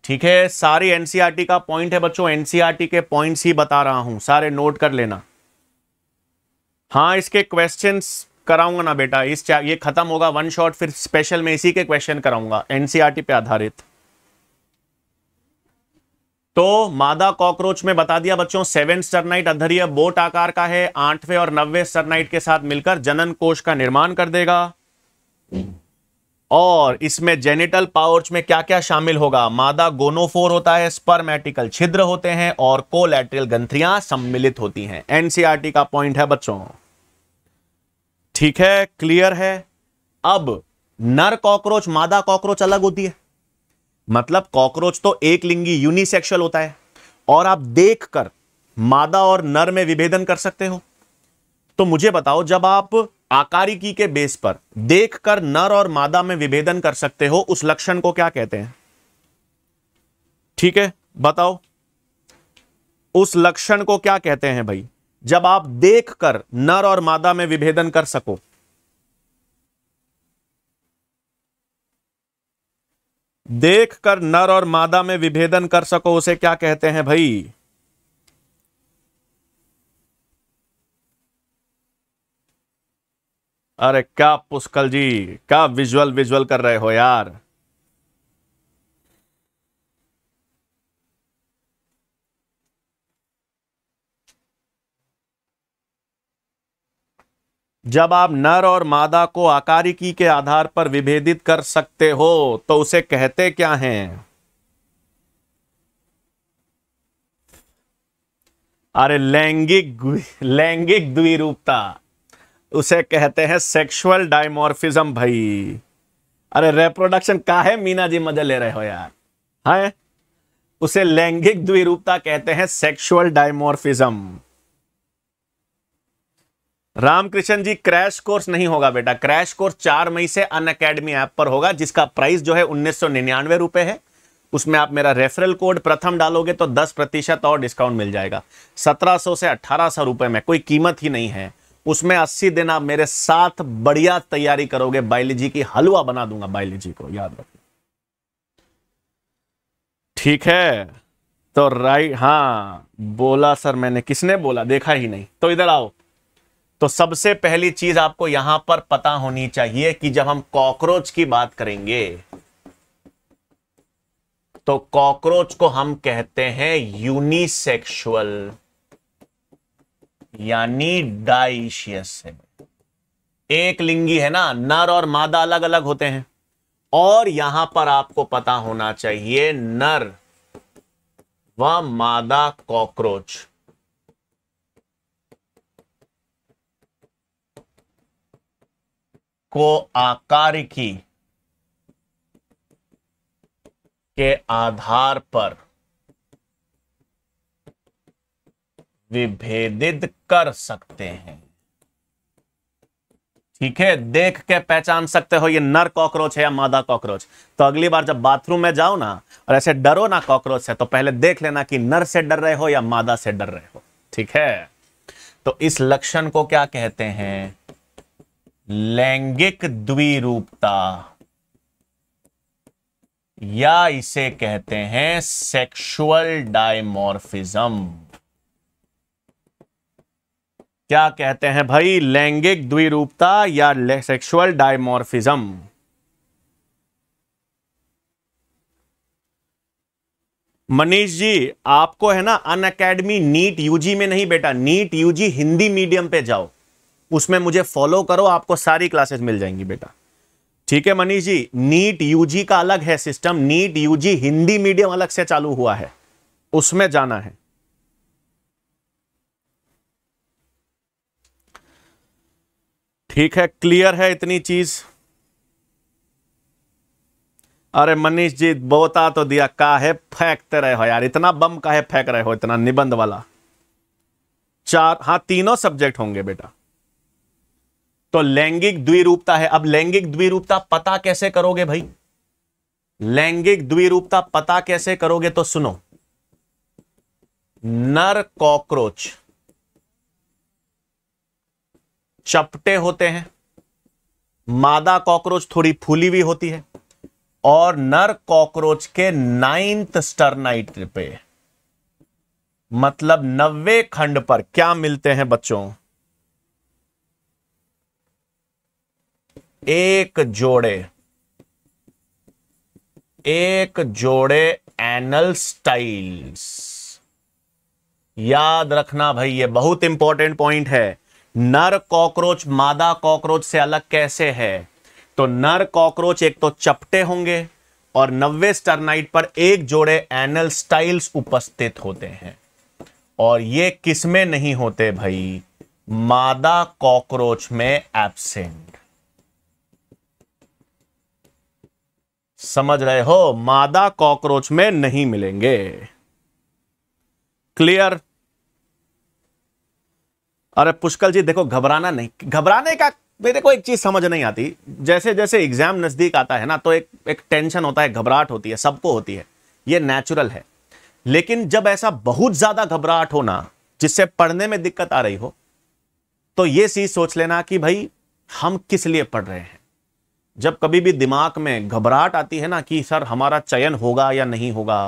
ठीक है सारी एनसीआरटी e का पॉइंट है बच्चों एनसीआरटी e के पॉइंट्स ही बता रहा हूं सारे नोट कर लेना हां इसके क्वेश्चंस कराऊंगा ना बेटा इस ये खत्म होगा वन शॉट फिर स्पेशल में इसी के क्वेश्चन कराऊंगा एनसीआरटी e पे आधारित तो मादा कॉकरोच में बता दिया बच्चों सेवन सरनाइट अधरीय बोट आकार का है आठवें और नब्बे सरनाइट के साथ मिलकर जनन कोश का निर्माण कर देगा और इसमें जेनिटल पाउच में क्या क्या शामिल होगा मादा गोनोफोर होता है स्पर्मेटिकल छिद्र होते हैं और कोलेट्रियल ग्रंथियां सम्मिलित होती हैं एनसीआरटी का पॉइंट है बच्चों ठीक है क्लियर है अब नर कॉकरोच मादा कॉकरोच अलग होती है मतलब कॉकरोच तो एक लिंगी यूनिसेक्शुअल होता है और आप देखकर मादा और नर में विभेदन कर सकते हो तो मुझे बताओ जब आप आकारिकी के बेस पर देखकर नर और मादा में विभेदन कर सकते हो उस लक्षण को क्या कहते हैं ठीक है बताओ उस लक्षण को क्या कहते हैं भाई जब आप देखकर नर और मादा में विभेदन कर सको देख कर नर और मादा में विभेदन कर सको उसे क्या कहते हैं भाई अरे क्या पुष्कल जी क्या विजुअल विजुअल कर रहे हो यार जब आप नर और मादा को आकारिकी के आधार पर विभेदित कर सकते हो तो उसे कहते क्या हैं अरे लैंगिक लैंगिक द्विरूपता उसे कहते हैं सेक्सुअल डायमोर्फिज्म भाई अरे का काहे मीना जी मजा ले रहे हो यार हैं उसे लैंगिक द्विरूपता कहते हैं sexual dimorphism Ramakrishna ji crash course नहीं होगा बेटा क्रैश कोर्स चार मई से अन अकेडमी ऐप पर होगा जिसका प्राइस जो है उन्नीस सौ निन्यानवे रुपए है उसमें आप मेरा रेफरल कोड प्रथम डालोगे तो दस प्रतिशत और डिस्काउंट मिल जाएगा सत्रह सौ से अट्ठारह सौ रुपए में कोई कीमत ही नहीं है उसमें अस्सी दिन आप मेरे साथ बढ़िया तैयारी करोगे बायोलॉजी की हलवा बना दूंगा बायोलॉजी को याद रखो ठीक है तो राइट हाँ बोला सर मैंने किसने बोला देखा ही नहीं तो इधर आओ तो सबसे पहली चीज आपको यहां पर पता होनी चाहिए कि जब हम कॉकरोच की बात करेंगे तो कॉकरोच को हम कहते हैं यूनिसेक्सुअल यानी डाइशियस एक लिंगी है ना नर और मादा अलग अलग होते हैं और यहां पर आपको पता होना चाहिए नर व मादा कॉकरोच को आकार की के आधार पर विभेदित कर सकते हैं ठीक है देख के पहचान सकते हो ये नर कॉकरोच है या मादा कॉकरोच तो अगली बार जब बाथरूम में जाओ ना और ऐसे डरो ना कॉकरोच से तो पहले देख लेना कि नर से डर रहे हो या मादा से डर रहे हो ठीक है तो इस लक्षण को क्या कहते हैं लैंगिक द्विरूपता या इसे कहते हैं सेक्सुअल डायमॉर्फिज्म क्या कहते हैं भाई लैंगिक द्विरूपता या सेक्सुअल डायमॉर्फिज्म मनीष जी आपको है ना अन अकेडमी नीट यूजी में नहीं बेटा नीट यूजी हिंदी मीडियम पे जाओ उसमें मुझे फॉलो करो आपको सारी क्लासेस मिल जाएंगी बेटा ठीक है मनीष जी नीट यूजी का अलग है system NEET UG Hindi medium अलग से चालू हुआ है उसमें जाना है ठीक है क्लियर है इतनी चीज अरे मनीष जी बोता तो दिया का है फेंकते रहे हो यार इतना बम का है फेंक रहे हो इतना निबंध वाला चार हाँ तीनों सब्जेक्ट होंगे बेटा तो लैंगिक द्विरूपता है अब लैंगिक द्विरूपता पता कैसे करोगे भाई लैंगिक द्विरूपता पता कैसे करोगे तो सुनो नर कॉकरोच चपटे होते हैं मादा कॉकरोच थोड़ी फूली हुई होती है और नर कॉकरोच के नाइन्थ स्टरनाइट पे मतलब नब्बे खंड पर क्या मिलते हैं बच्चों एक जोड़े एक जोड़े एनल स्टाइल्स याद रखना भाई ये बहुत इंपॉर्टेंट पॉइंट है नर कॉकरोच मादा कॉकरोच से अलग कैसे है तो नर कॉकरोच एक तो चपटे होंगे और नब्बे स्टरनाइट पर एक जोड़े एनल स्टाइल्स उपस्थित होते हैं और ये किसमें नहीं होते भाई मादा कॉकरोच में एब्सेंट समझ रहे हो मादा कॉकरोच में नहीं मिलेंगे क्लियर अरे पुष्कल जी देखो घबराना नहीं घबराने का मेरे को एक चीज समझ नहीं आती जैसे जैसे एग्जाम नजदीक आता है ना तो एक एक टेंशन होता है घबराहट होती है सबको होती है ये नेचुरल है लेकिन जब ऐसा बहुत ज्यादा घबराहट होना जिससे पढ़ने में दिक्कत आ रही हो तो ये चीज सोच लेना कि भाई हम किस लिए पढ़ रहे हैं जब कभी भी दिमाग में घबराहट आती है ना कि सर हमारा चयन होगा या नहीं होगा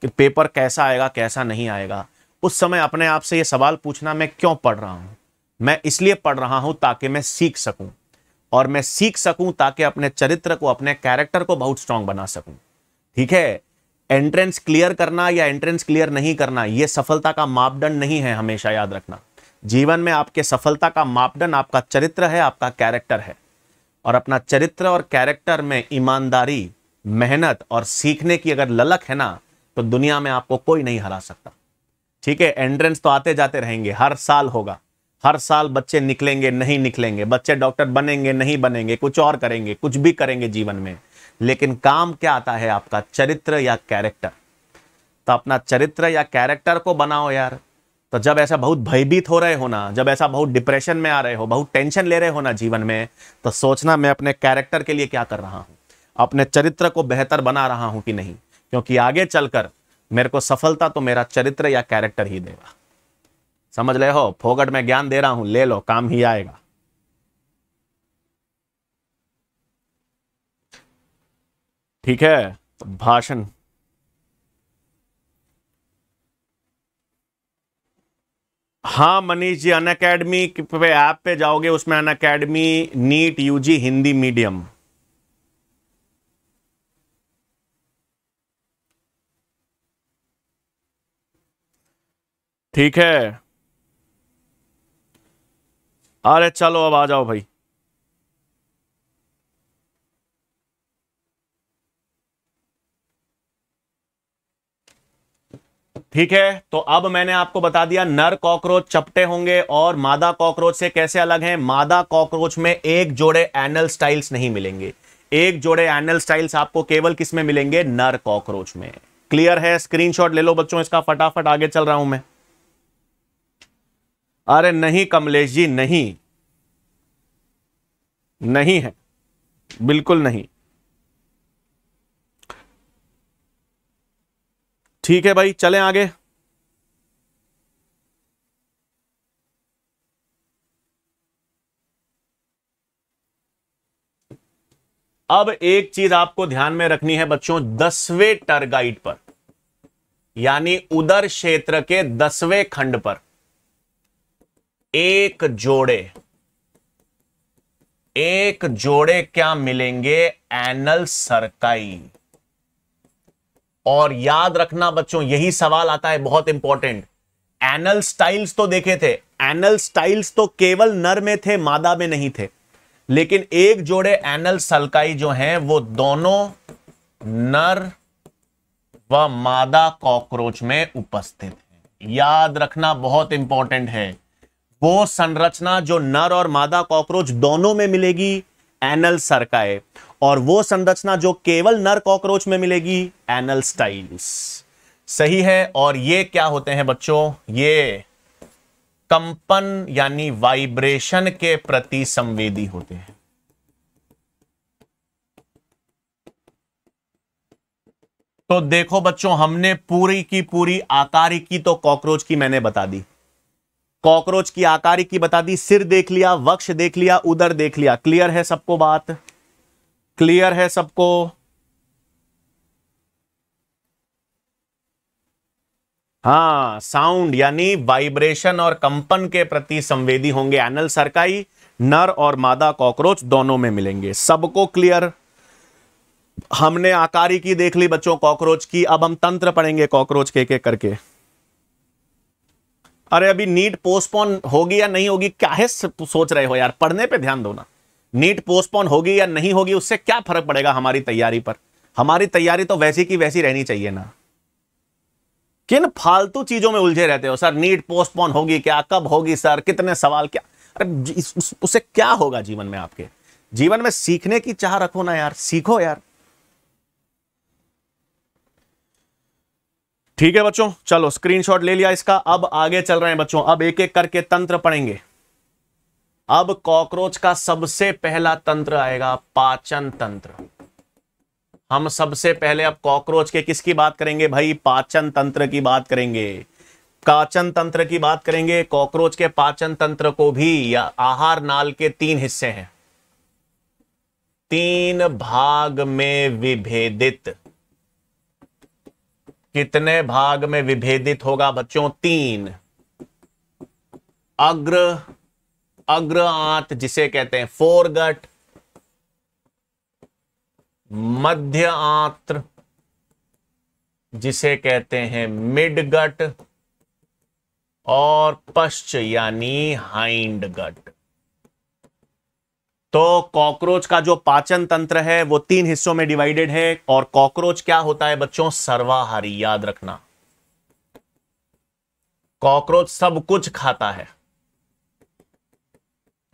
कि पेपर कैसा आएगा कैसा नहीं आएगा उस समय अपने आप से ये सवाल पूछना मैं क्यों पढ़ रहा हूँ मैं इसलिए पढ़ रहा हूँ ताकि मैं सीख सकूँ और मैं सीख सकूँ ताकि अपने चरित्र को अपने कैरेक्टर को बहुत स्ट्रांग बना सकूँ ठीक है एंट्रेंस क्लियर करना या एंट्रेंस क्लियर नहीं करना ये सफलता का मापदंड नहीं है हमेशा याद रखना जीवन में आपके सफलता का मापदंड आपका चरित्र है आपका कैरेक्टर है और अपना चरित्र और कैरेक्टर में ईमानदारी मेहनत और सीखने की अगर ललक है ना तो दुनिया में आपको कोई नहीं हरा सकता ठीक है एंट्रेंस तो आते जाते रहेंगे हर साल होगा हर साल बच्चे निकलेंगे नहीं निकलेंगे बच्चे डॉक्टर बनेंगे नहीं बनेंगे कुछ और करेंगे कुछ भी करेंगे जीवन में लेकिन काम क्या आता है आपका चरित्र या कैरेक्टर तो अपना चरित्र या कैरेक्टर को बनाओ यार तो जब ऐसा बहुत भयभीत हो रहे हो ना जब ऐसा बहुत डिप्रेशन में आ रहे हो बहुत टेंशन ले रहे हो ना जीवन में तो सोचना मैं अपने कैरेक्टर के लिए क्या कर रहा हूँ अपने चरित्र को बेहतर बना रहा हूँ कि नहीं क्योंकि आगे चलकर मेरे को सफलता तो मेरा चरित्र या कैरेक्टर ही देगा समझ ले हो फोगट में ज्ञान दे रहा हूं ले लो काम ही आएगा ठीक है भाषण हाँ मनीष जी अन अकेडमी पे ऐप पे जाओगे उसमें Unacademy NEET UG Hindi medium ठीक है अरे चलो अब आ जाओ भाई ठीक है तो अब मैंने आपको बता दिया नर कॉकरोच चपटे होंगे और मादा कॉकरोच से कैसे अलग हैं मादा कॉकरोच में एक जोड़े एनल स्टाइल्स नहीं मिलेंगे एक जोड़े एनल स्टाइल्स आपको केवल किसमें मिलेंगे नर कॉकरोच में क्लियर है स्क्रीनशॉट ले लो बच्चों इसका फटाफट आगे चल रहा हूं मैं अरे नहीं कमलेश जी नहीं नहीं है बिल्कुल नहीं ठीक है भाई चलें आगे अब एक चीज आपको ध्यान में रखनी है बच्चों दसवें टर्गाइट पर यानी उदर क्षेत्र के दसवें खंड पर एक जोड़े एक जोड़े क्या मिलेंगे एनल सरकाई और याद रखना बच्चों यही सवाल आता है बहुत इंपॉर्टेंट एनल स्टाइल्स तो देखे थे एनल स्टाइल्स तो केवल नर में थे मादा में नहीं थे लेकिन एक जोड़े एनल सलकाई जो हैं वो दोनों नर व मादा कॉकरोच में उपस्थित हैं याद रखना बहुत इंपॉर्टेंट है वो संरचना जो नर और मादा कॉकरोच दोनों में मिलेगी एनल सरकाए और वो संरचना जो केवल नर कॉकरोच में मिलेगी एनल स्टाइल्स सही है और ये क्या होते हैं बच्चों ये कंपन यानी वाइब्रेशन के प्रति संवेदी होते हैं तो देखो बच्चों हमने पूरी की पूरी आकारी की तो कॉकरोच की मैंने बता दी कॉकरोच की आकारी की बता दी सिर देख लिया वक्ष देख लिया उधर देख लिया क्लियर है सबको बात क्लियर है सबको हाँ साउंड यानी वाइब्रेशन और कंपन के प्रति संवेदी होंगे एनल सरकाई नर और मादा कॉकरोच दोनों में मिलेंगे सबको क्लियर हमने आकारी की देख ली बच्चों कॉकरोच की अब हम तंत्र पढ़ेंगे कॉकरोच के के करके अरे अभी नीट पोस्टपोन होगी या नहीं होगी क्या है सोच रहे हो यार पढ़ने पे ध्यान दो ना नीट पोस्टपोन होगी या नहीं होगी उससे क्या फर्क पड़ेगा हमारी तैयारी पर हमारी तैयारी तो वैसी की वैसी रहनी चाहिए ना किन फालतू चीजों में उलझे रहते हो सर नीट पोस्टपोन होगी क्या कब होगी सर कितने सवाल क्या अरे उससे क्या होगा जीवन में आपके जीवन में सीखने की चाह रखो ना यार सीखो यार ठीक है बच्चों चलो स्क्रीनशॉट ले लिया इसका अब आगे चल रहे हैं बच्चों अब एक एक करके तंत्र पढ़ेंगे अब कॉकरोच का सबसे पहला तंत्र आएगा पाचन तंत्र हम सबसे पहले अब कॉकरोच के किसकी बात करेंगे भाई पाचन तंत्र की बात करेंगे पाचन तंत्र की बात करेंगे कॉकरोच के पाचन तंत्र को भी या आहार नाल के तीन हिस्से हैं तीन भाग में विभेदित कितने भाग में विभेदित होगा बच्चों तीन अग्र अग्र आंत जिसे कहते हैं फोरगट मध्य आंत्र जिसे कहते हैं मिडगट और पश्च यानी हाइंड गट तो कॉकरोच का जो पाचन तंत्र है वो तीन हिस्सों में डिवाइडेड है और कॉकरोच क्या होता है बच्चों सर्वाहारी याद रखना कॉकरोच सब कुछ खाता है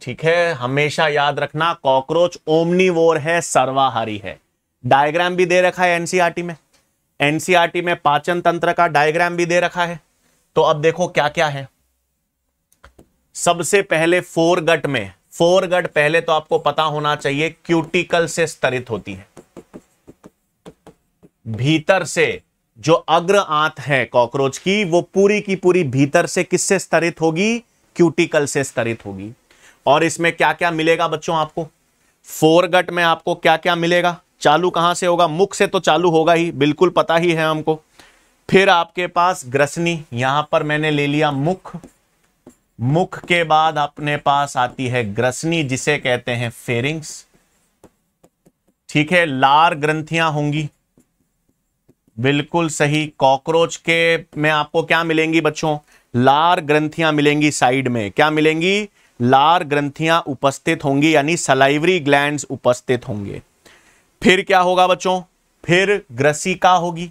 ठीक है हमेशा याद रखना कॉकरोच वोर है सर्वाहारी है डायग्राम भी दे रखा है एनसीआरटी में एनसीआरटी में पाचन तंत्र का डायग्राम भी दे रखा है तो अब देखो क्या क्या है सबसे पहले फोरगट में फोरगट पहले तो आपको पता होना चाहिए क्यूटिकल से स्तरित होती है भीतर से जो अग्र आंत है कॉकरोच की वो पूरी की पूरी भीतर से किससे स्तरित होगी क्यूटिकल से स्तरित होगी और इसमें क्या क्या मिलेगा बच्चों आपको फोरगट में आपको क्या क्या मिलेगा चालू कहां से होगा मुख से तो चालू होगा ही बिल्कुल पता ही है हमको फिर आपके पास ग्रसनी यहां पर मैंने ले लिया मुख मुख के बाद अपने पास आती है ग्रसनी जिसे कहते हैं फेरिंग्स ठीक है लार ग्रंथियां होंगी बिल्कुल सही कॉकरोच के में आपको क्या मिलेंगी बच्चों लार ग्रंथियां मिलेंगी साइड में क्या मिलेंगी लार ग्रंथियां उपस्थित होंगी यानी सलाइवरी ग्लैंड उपस्थित होंगे फिर क्या होगा बच्चों फिर ग्रसिका होगी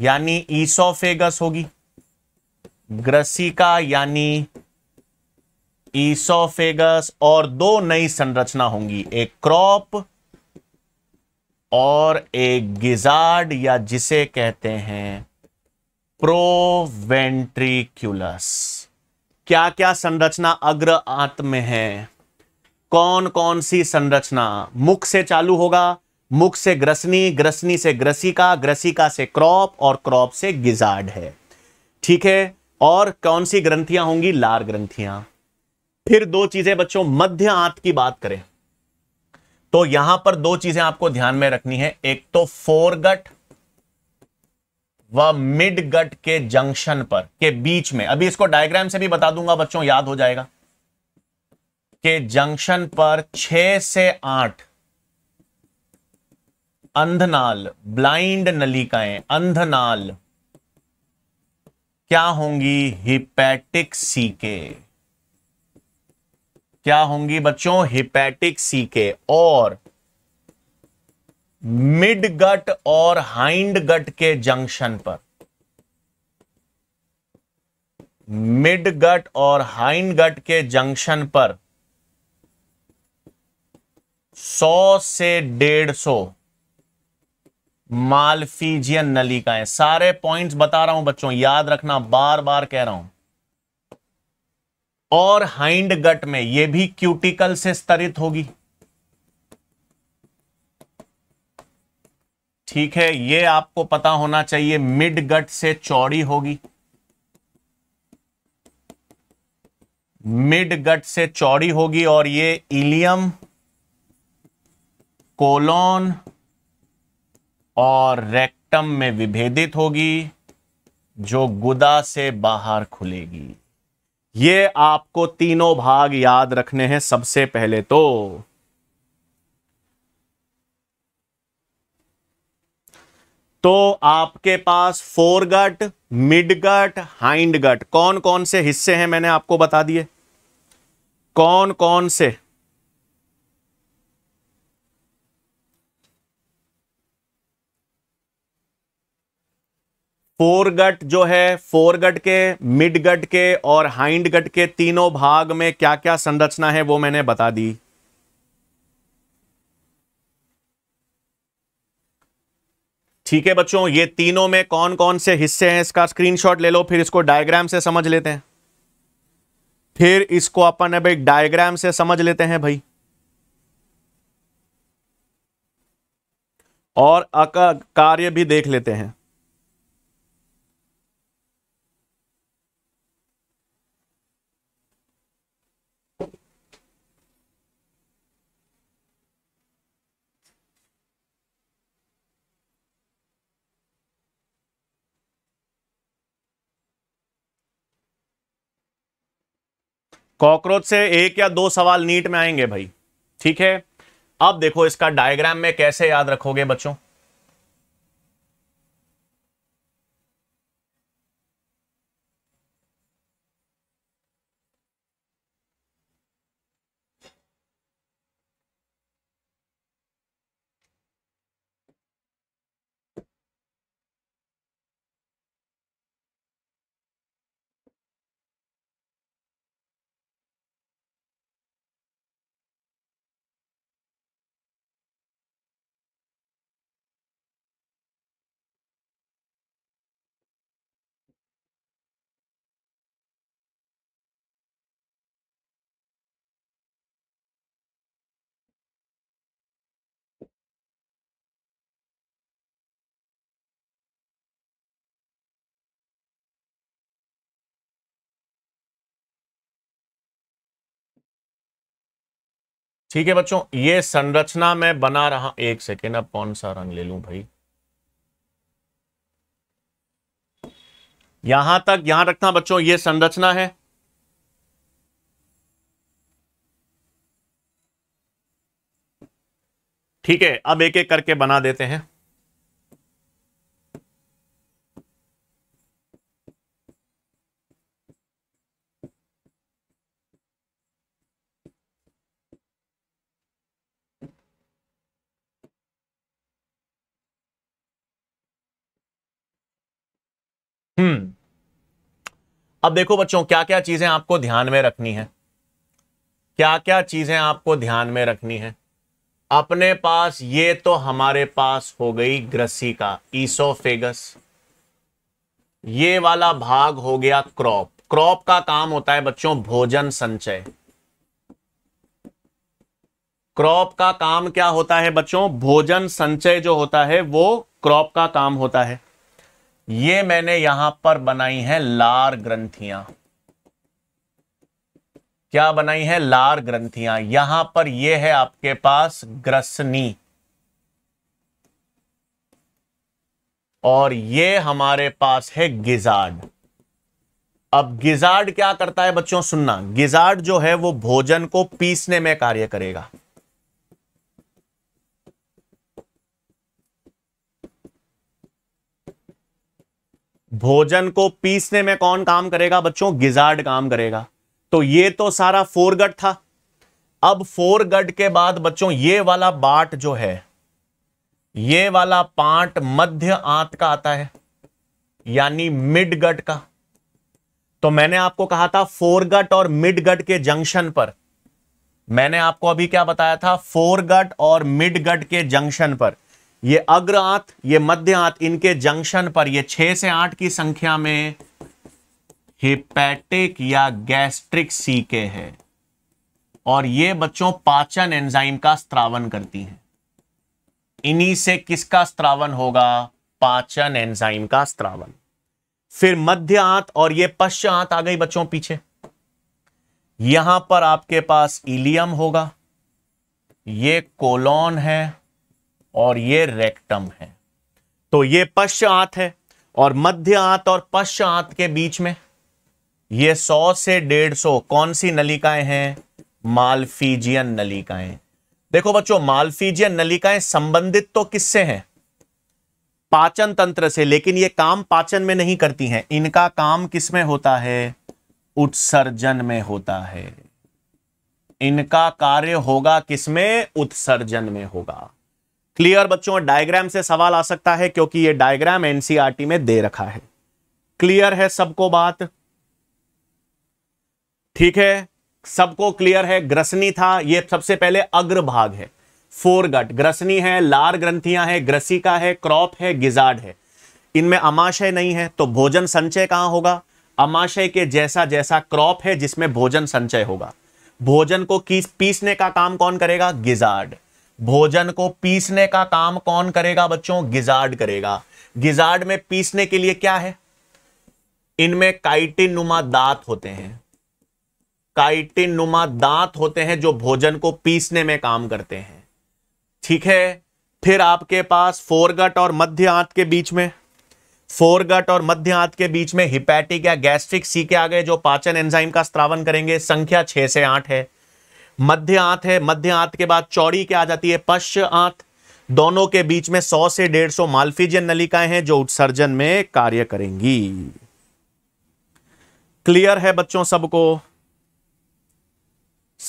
यानी ईसोफेगस होगी ग्रसिका यानी ईसोफेगस और दो नई संरचना होंगी एक क्रॉप और एक गिजार्ड या जिसे कहते हैं प्रोवेंट्रिक्यूलस क्या क्या संरचना अग्र आंत में है कौन कौन सी संरचना मुख से चालू होगा मुख से ग्रसनी ग्रसनी से ग्रसिका ग्रसिका से क्रॉप और क्रॉप से गिजार्ड है ठीक है और कौन सी ग्रंथियां होंगी लार ग्रंथियां फिर दो चीजें बच्चों मध्य आंत की बात करें तो यहां पर दो चीजें आपको ध्यान में रखनी है एक तो फोरगट व मिड गट के जंक्शन पर के बीच में अभी इसको डायग्राम से भी बता दूंगा बच्चों याद हो जाएगा के जंक्शन पर छह से आठ अंधनाल ब्लाइंड नलिकाएं अंधनाल क्या होंगी हिपैटिक सीके क्या होंगी बच्चों हिपैटिक सीके और मिड गट और हाइंड गट के जंक्शन पर मिड गट और हाइंड गट के जंक्शन पर 100 से 150 मालफीजियन नलिकाएं सारे पॉइंट्स बता रहा हूं बच्चों याद रखना बार बार कह रहा हूं और हाइंड गट में यह भी क्यूटिकल से स्तरित होगी ठीक है ये आपको पता होना चाहिए मिड गट से चौड़ी होगी मिड गट से चौड़ी होगी और ये इलियम कोलोन और रेक्टम में विभेदित होगी जो गुदा से बाहर खुलेगी ये आपको तीनों भाग याद रखने हैं सबसे पहले तो तो आपके पास fore gut mid gut hind gut कौन कौन से हिस्से हैं मैंने आपको बता दिए कौन कौन से फोरगट जो है फोरगट के मिड गट के और हाइंड गट के तीनों भाग में क्या क्या संरचना है वो मैंने बता दी ठीक है बच्चों ये तीनों में कौन कौन से हिस्से हैं इसका स्क्रीनशॉट ले लो फिर इसको डायग्राम से समझ लेते हैं फिर इसको अपन अब एक डायग्राम से समझ लेते हैं भाई और कार्य भी देख लेते हैं कॉकरोच से एक या दो सवाल नीट में आएंगे भाई ठीक है अब देखो इसका डायग्राम में कैसे याद रखोगे बच्चों ठीक है बच्चों ये संरचना मैं बना रहा एक सेकेंड अब कौन सा रंग ले लू भाई यहां तक यहां रखना बच्चों ये संरचना है ठीक है अब एक एक करके बना देते हैं अब देखो बच्चों क्या क्या चीजें आपको ध्यान में रखनी है क्या क्या चीजें आपको ध्यान में रखनी है अपने पास ये तो हमारे पास हो गई का ईसोफेगस ये वाला भाग हो गया क्रॉप क्रॉप का काम होता है बच्चों भोजन संचय क्रॉप का काम क्या होता है बच्चों भोजन संचय जो होता है वो क्रॉप का काम होता है ये मैंने यहां पर बनाई है लार ग्रंथियां क्या बनाई है लार ग्रंथियां यहां पर ये है आपके पास ग्रसनी और ये हमारे पास है गिजार्ड अब गिजार्ड क्या करता है बच्चों सुनना गिजार्ड जो है वो भोजन को पीसने में कार्य करेगा भोजन को पीसने में कौन काम करेगा बच्चों गिजार्ड काम करेगा तो ये तो सारा फोरगट था अब फोरगट के बाद बच्चों ये वाला बाट जो है ये वाला पार्ट मध्य आंत का आता है यानी मिड गट का तो मैंने आपको कहा था फोरगट और मिड गट के जंक्शन पर मैंने आपको अभी क्या बताया था फोरगट और मिड गट के जंक्शन पर ये अग्र आंत ये मध्य आंत इनके जंक्शन पर ये छह से आठ की संख्या में हिपैटिक या गैस्ट्रिक सीके है और ये बच्चों पाचन एंजाइम का स्त्रावन करती हैं इन्हीं से किसका स्त्रावन होगा पाचन एंजाइम का स्त्रावन फिर मध्य आंत और ये पश्च आंत आ गई बच्चों पीछे यहां पर आपके पास इलियम होगा ये कोलोन है और ये रेक्टम है तो ये पश्च आंत है और मध्य आंत और पश्च आंत के बीच में ये सौ से डेढ़ सौ कौन सी नलिकाएं हैं मालफीजियन नलिकाएं देखो बच्चों मालफीजियन नलिकाएं संबंधित तो किससे हैं पाचन तंत्र से लेकिन ये काम पाचन में नहीं करती हैं इनका काम किस में होता है उत्सर्जन में होता है इनका कार्य होगा किसमें उत्सर्जन में होगा क्लियर बच्चों डायग्राम से सवाल आ सकता है क्योंकि ये डायग्राम एनसीईआरटी e में दे रखा है क्लियर है सबको बात ठीक है सबको क्लियर है ग्रसनी था ये सबसे पहले अग्रभाग है फोरगट ग्रसनी है लार ग्रंथियां है ग्रसिका है क्रॉप है गिजार्ड है इनमें अमाशय नहीं है तो भोजन संचय कहाँ होगा अमाशय के जैसा जैसा क्रॉप है जिसमें भोजन संचय होगा भोजन को पीसने का काम कौन करेगा गिजार्ड भोजन को पीसने का काम कौन करेगा बच्चों गिजार्ड करेगा गिजार्ड में पीसने के लिए क्या है इनमें काइटिन नुमा दांत होते हैं काइटिन नुमा दांत होते हैं जो भोजन को पीसने में काम करते हैं ठीक है फिर आपके पास फोरगट और मध्य आंत के बीच में फोरगट और मध्य आंत के बीच में हिपैटिक या गैस्ट्रिक सी के आ गए जो पाचन एंजाइम का स्त्रावन करेंगे संख्या छह से आठ है मध्य आंत है मध्य आंत के बाद चौड़ी क्या आ जाती है पश्च आंत दोनों के बीच में 100 से 150 मालफीजियन नलिकाएं हैं जो उत्सर्जन में कार्य करेंगी क्लियर है बच्चों सबको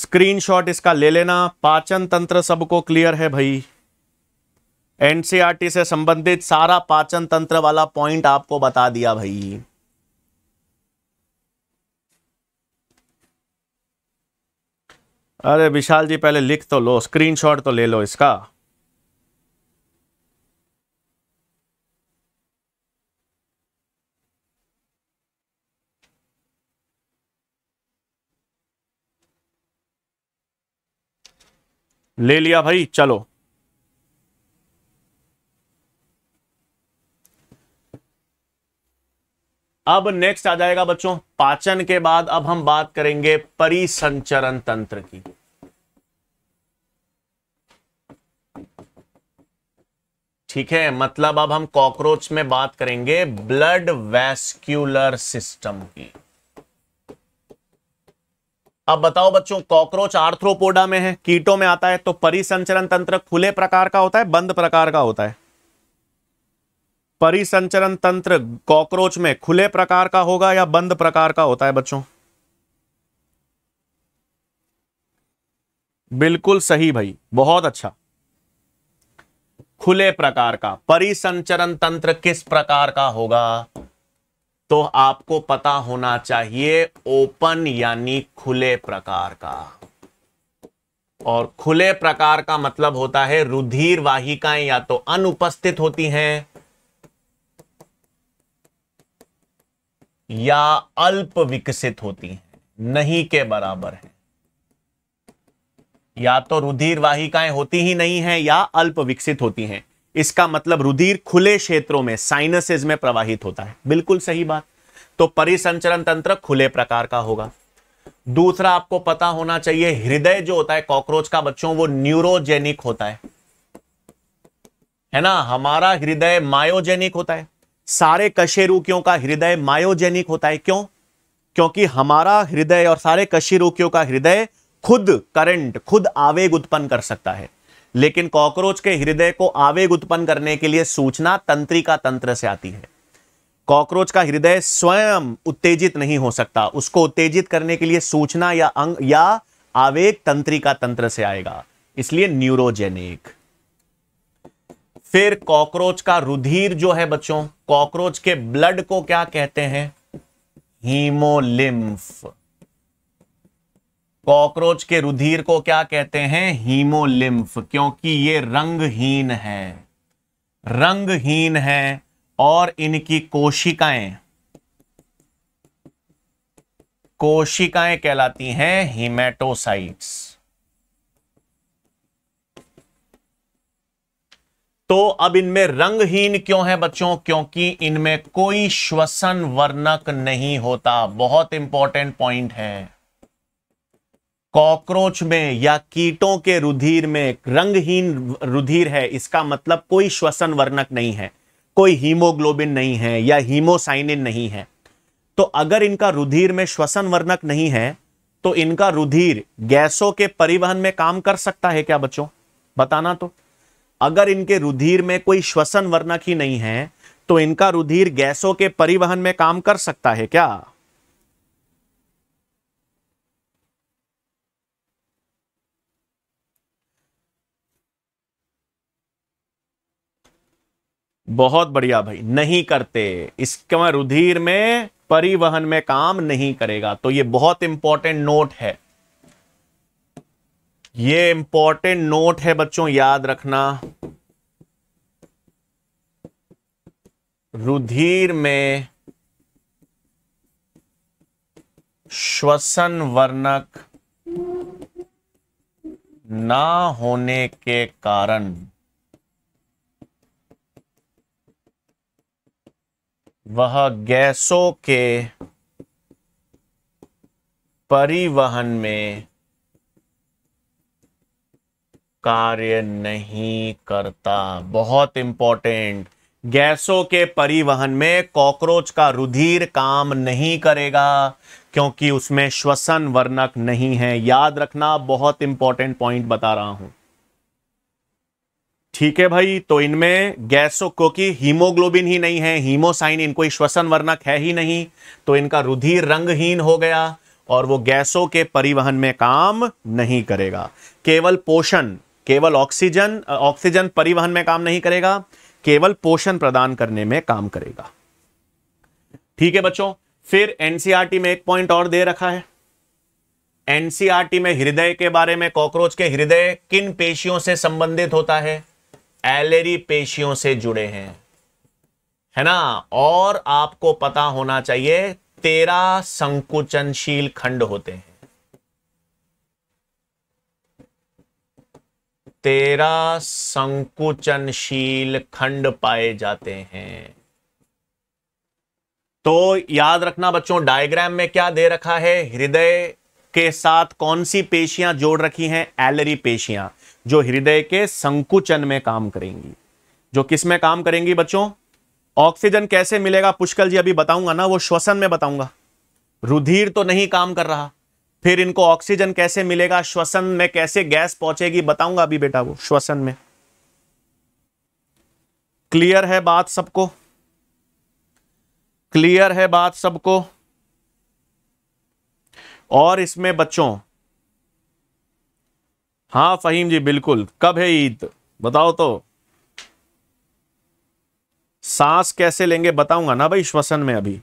स्क्रीनशॉट इसका ले लेना पाचन तंत्र सबको क्लियर है भाई एनसीआरटी से संबंधित सारा पाचन तंत्र वाला पॉइंट आपको बता दिया भाई अरे विशाल जी पहले लिख तो लो स्क्रीनशॉट तो ले लो इसका ले लिया भाई चलो अब नेक्स्ट आ जाएगा बच्चों पाचन के बाद अब हम बात करेंगे परिसंचरण तंत्र की ठीक है मतलब अब हम कॉकरोच में बात करेंगे ब्लड वैस्क्यूलर सिस्टम की अब बताओ बच्चों कॉकरोच आर्थ्रोपोडा में है कीटों में आता है तो परिसंचरण तंत्र खुले प्रकार का होता है बंद प्रकार का होता है परिसंचरण तंत्र कॉकरोच में खुले प्रकार का होगा या बंद प्रकार का होता है बच्चों बिल्कुल सही भाई बहुत अच्छा खुले प्रकार का परिसंचरण तंत्र किस प्रकार का होगा तो आपको पता होना चाहिए ओपन यानी खुले प्रकार का और खुले प्रकार का मतलब होता है रुधिर वाहिकाएं या तो अनुपस्थित होती हैं या अल्प विकसित होती हैं नहीं के बराबर है या तो रुधिर वाहिकाएं होती ही नहीं है या अल्प विकसित होती हैं इसका मतलब रुधिर खुले क्षेत्रों में साइनसेज में प्रवाहित होता है बिल्कुल सही बात तो परिसंचरण तंत्र खुले प्रकार का होगा दूसरा आपको पता होना चाहिए हृदय जो होता है कॉकरोच का बच्चों वो न्यूरोजेनिक होता है है ना हमारा हृदय मायोजेनिक होता है सारे कशेरुकियों का हृदय मायोजेनिक होता है क्यों क्योंकि हमारा हृदय और सारे कशेरुकियों का हृदय खुद करंट खुद आवेग उत्पन्न कर सकता है लेकिन कॉकरोच के हृदय को आवेग उत्पन्न करने के लिए सूचना तंत्रिका तंत्र से आती है कॉकरोच का हृदय स्वयं उत्तेजित नहीं हो सकता उसको उत्तेजित करने के लिए सूचना या अंग या आवेग तंत्रिका तंत्र से आएगा इसलिए न्यूरोजेनिक फिर कॉकरोच का रुधिर जो है बच्चों कॉकरोच के ब्लड को क्या कहते हैं हीमोलिम्फ कॉकरोच के रुधिर को क्या कहते हैं हीमोलिम्फ क्योंकि ये रंगहीन है रंगहीन है और इनकी कोशिकाएं कोशिकाएं कहलाती हैं हिमेटोसाइट्स तो अब इनमें रंगहीन क्यों है बच्चों क्योंकि इनमें कोई श्वसन वर्णक नहीं होता बहुत इंपॉर्टेंट पॉइंट है कॉकरोच में या कीटों के रुधिर में रंगहीन रुधिर है इसका मतलब कोई श्वसन वर्णक नहीं है कोई हीमोग्लोबिन नहीं है या हीमोसाइनिन नहीं है तो अगर इनका रुधिर में श्वसन वर्णक नहीं है तो इनका रुधिर गैसों के परिवहन में काम कर सकता है क्या बच्चों बताना तो अगर इनके रुधिर में कोई श्वसन वर्णक ही नहीं है तो इनका रुधिर गैसों के परिवहन में काम कर सकता है क्या बहुत बढ़िया भाई नहीं करते इसका रुधिर में परिवहन में काम नहीं करेगा तो ये बहुत इंपॉर्टेंट नोट है ये इंपॉर्टेंट नोट है बच्चों याद रखना रुधिर में श्वसन वर्णक ना होने के कारण वह गैसों के परिवहन में कार्य नहीं करता बहुत इंपॉर्टेंट गैसों के परिवहन में कॉकरोच का रुधिर काम नहीं करेगा क्योंकि उसमें श्वसन वर्णक नहीं है याद रखना बहुत इंपॉर्टेंट पॉइंट बता रहा हूं ठीक है भाई तो इनमें गैसों क्योंकि हीमोग्लोबिन ही नहीं है हीमोसाइन इनको श्वसन वर्णक है ही नहीं तो इनका रुधिर रंगहीन हो गया और वो गैसों के परिवहन में काम नहीं करेगा केवल पोषण केवल ऑक्सीजन ऑक्सीजन परिवहन में काम नहीं करेगा केवल पोषण प्रदान करने में काम करेगा ठीक है बच्चों फिर एनसीआरटी में एक पॉइंट और दे रखा है एनसीआरटी में हृदय के बारे में कॉकरोच के हृदय किन पेशियों से संबंधित होता है एलरी पेशियों से जुड़े हैं है ना और आपको पता होना चाहिए तेरह संकुचनशील खंड होते हैं तेरह संकुचनशील खंड पाए जाते हैं तो याद रखना बच्चों डायग्राम में क्या दे रखा है हृदय के साथ कौन सी पेशियां जोड़ रखी हैं एलरी पेशियां जो हृदय के संकुचन में काम करेंगी जो किस में काम करेंगी बच्चों ऑक्सीजन कैसे मिलेगा पुष्कल जी अभी बताऊंगा ना वो श्वसन में बताऊंगा रुधिर तो नहीं काम कर रहा फिर इनको ऑक्सीजन कैसे मिलेगा श्वसन में कैसे गैस पहुंचेगी बताऊंगा अभी बेटा वो श्वसन में क्लियर है बात सबको क्लियर है बात सबको और इसमें बच्चों हाँ फ़हीम जी बिल्कुल कब है ईद बताओ तो सांस कैसे लेंगे बताऊंगा ना भाई श्वसन में अभी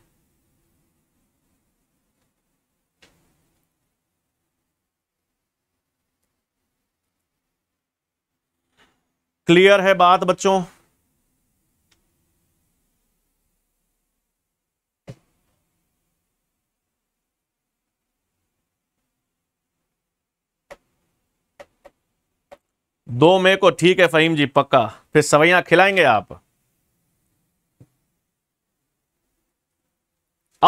क्लियर है बात बच्चों दो मई को ठीक है फहीम जी पक्का फिर सवैया खिलाएंगे आप